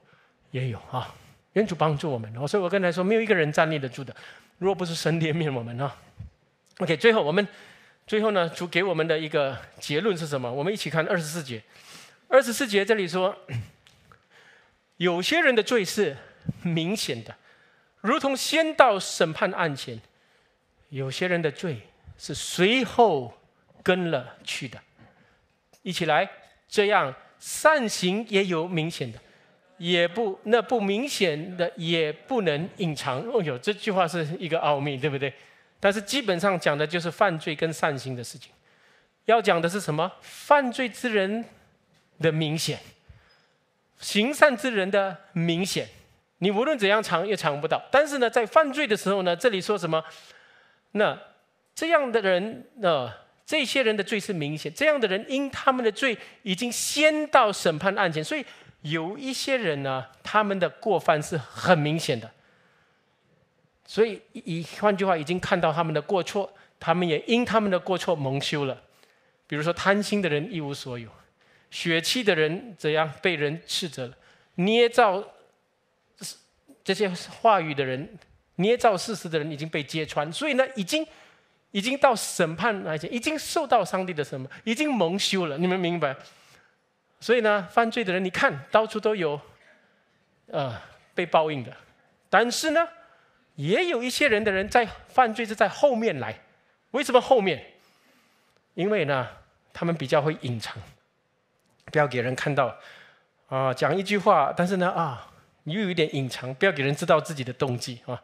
也有啊，原主帮助我们哦，所以我刚才说没有一个人站立得住的，如果不是神怜悯我们啊。OK，最后我们最后呢，主给我们的一个结论是什么？我们一起看二十四节，二十四节这里说，有些人的罪是明显的，如同先到审判案前；有些人的罪是随后跟了去的。一起来。这样善行也有明显的，也不那不明显的也不能隐藏。哦哟，这句话是一个奥秘，对不对？但是基本上讲的就是犯罪跟善行的事情。要讲的是什么？犯罪之人的明显，行善之人的明显。你无论怎样藏也藏不到。但是呢，在犯罪的时候呢，这里说什么？那这样的人呢？这些人的罪是明显，这样的人因他们的罪已经先到审判案前，所以有一些人呢，他们的过犯是很明显的，所以以换句话，已经看到他们的过错，他们也因他们的过错蒙羞了。比如说贪心的人一无所有，血气的人怎样被人斥责了，捏造这些话语的人，捏造事实的人已经被揭穿，所以呢，已经。已经到审判来前，已经受到上帝的审判，已经蒙羞了。你们明白？所以呢，犯罪的人，你看到处都有，呃，被报应的。但是呢，也有一些人的人在犯罪是在后面来。为什么后面？因为呢，他们比较会隐藏，不要给人看到。啊，讲一句话，但是呢，啊，你又有点隐藏，不要给人知道自己的动机啊。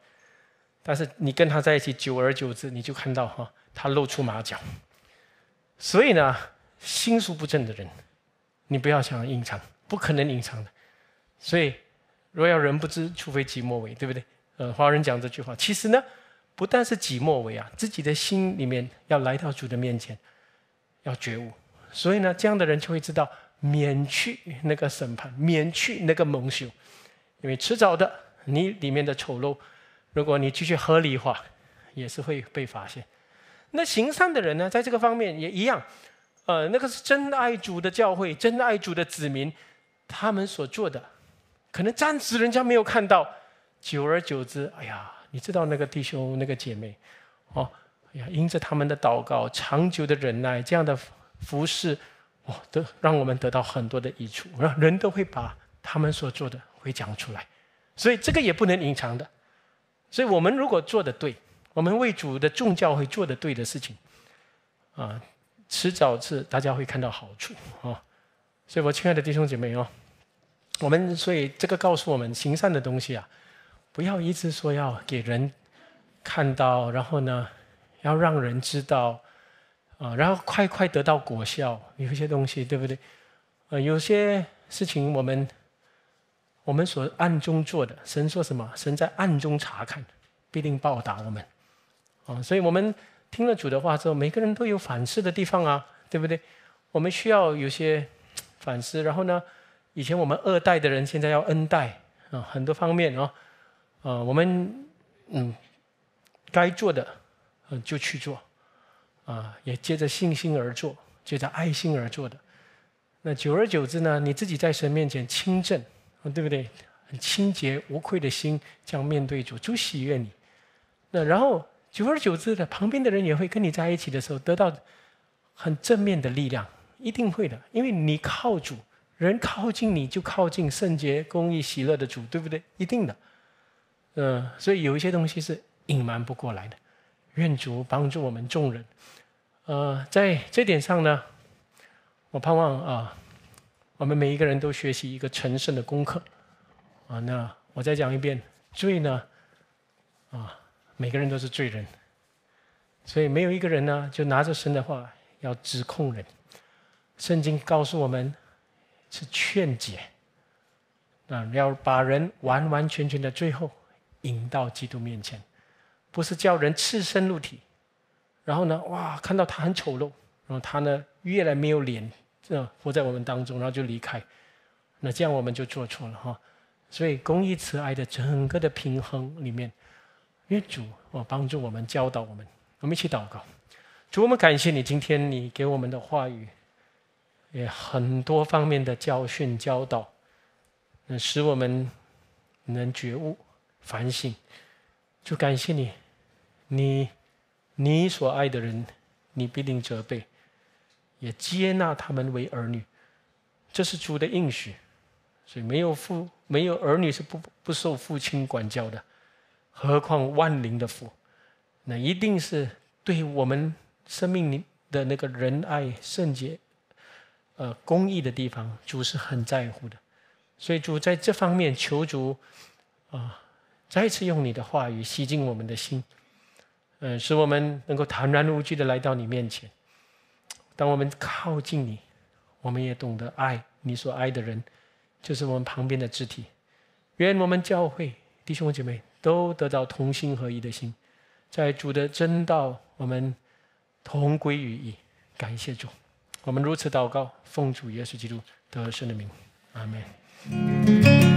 但是你跟他在一起，久而久之，你就看到哈，他露出马脚。所以呢，心术不正的人，你不要想隐藏，不可能隐藏的。所以，若要人不知，除非己莫为，对不对？呃，华人讲这句话，其实呢，不但是己莫为啊，自己的心里面要来到主的面前，要觉悟。所以呢，这样的人就会知道，免去那个审判，免去那个蒙羞，因为迟早的，你里面的丑陋。如果你继续合理化，也是会被发现。那行善的人呢，在这个方面也一样。呃，那个是真爱主的教会，真爱主的子民，他们所做的，可能暂时人家没有看到，久而久之，哎呀，你知道那个弟兄、那个姐妹，哦，哎呀，因着他们的祷告、长久的忍耐、这样的服侍，哇，都让我们得到很多的益处。让人都会把他们所做的会讲出来，所以这个也不能隐藏的。所以我们如果做的对，我们为主的众教会做的对的事情，啊，迟早是大家会看到好处啊。所以我亲爱的弟兄姐妹哦，我们所以这个告诉我们行善的东西啊，不要一直说要给人看到，然后呢，要让人知道，啊，然后快快得到果效。有些东西对不对？呃，有些事情我们。我们所暗中做的，神说什么？神在暗中查看，必定报答我们。啊，所以我们听了主的话之后，每个人都有反思的地方啊，对不对？我们需要有些 反思。然后呢，以前我们二代的人，现在要恩代啊，很多方面啊，啊，我们嗯，该做的嗯就去做，啊，也接着信心而做，接着爱心而做的。那久而久之呢，你自己在神面前清正。对不对？很清洁无愧的心，这样面对主，主喜悦你。那然后久而久之的，旁边的人也会跟你在一起的时候，得到很正面的力量，一定会的，因为你靠主，人靠近你就靠近圣洁、公义、喜乐的主，对不对？一定的。嗯，所以有一些东西是隐瞒不过来的。愿主帮助我们众人。呃，在这点上呢，我盼望啊。我们每一个人都学习一个成圣的功课啊！那我再讲一遍，罪呢？啊，每个人都是罪人，所以没有一个人呢，就拿着神的话要指控人。圣经告诉我们是劝解啊，要把人完完全全的最后引到基督面前，不是叫人赤身露体，然后呢，哇，看到他很丑陋，然后他呢，越来没有脸。啊，活在我们当中，然后就离开。那这样我们就做错了哈。所以公益慈爱的整个的平衡里面，因为主啊，帮助我们教导我们。我们一起祷告，主，我们感谢你，今天你给我们的话语，也很多方面的教训教导，使我们能觉悟反省。就感谢你，你你所爱的人，你必定责备。也接纳他们为儿女，这是主的应许，所以没有父、没有儿女是不不受父亲管教的，何况万灵的父，那一定是对我们生命的那个仁爱、圣洁、呃、公义的地方，主是很在乎的。所以主在这方面求主啊，再次用你的话语吸进我们的心，嗯，使我们能够坦然无惧的来到你面前。当我们靠近你，我们也懂得爱你所爱的人，就是我们旁边的肢体。愿我们教会弟兄姐妹都得到同心合一的心，在主的真道我们同归于一。感谢主，我们如此祷告，奉主耶稣基督得胜的名，阿门。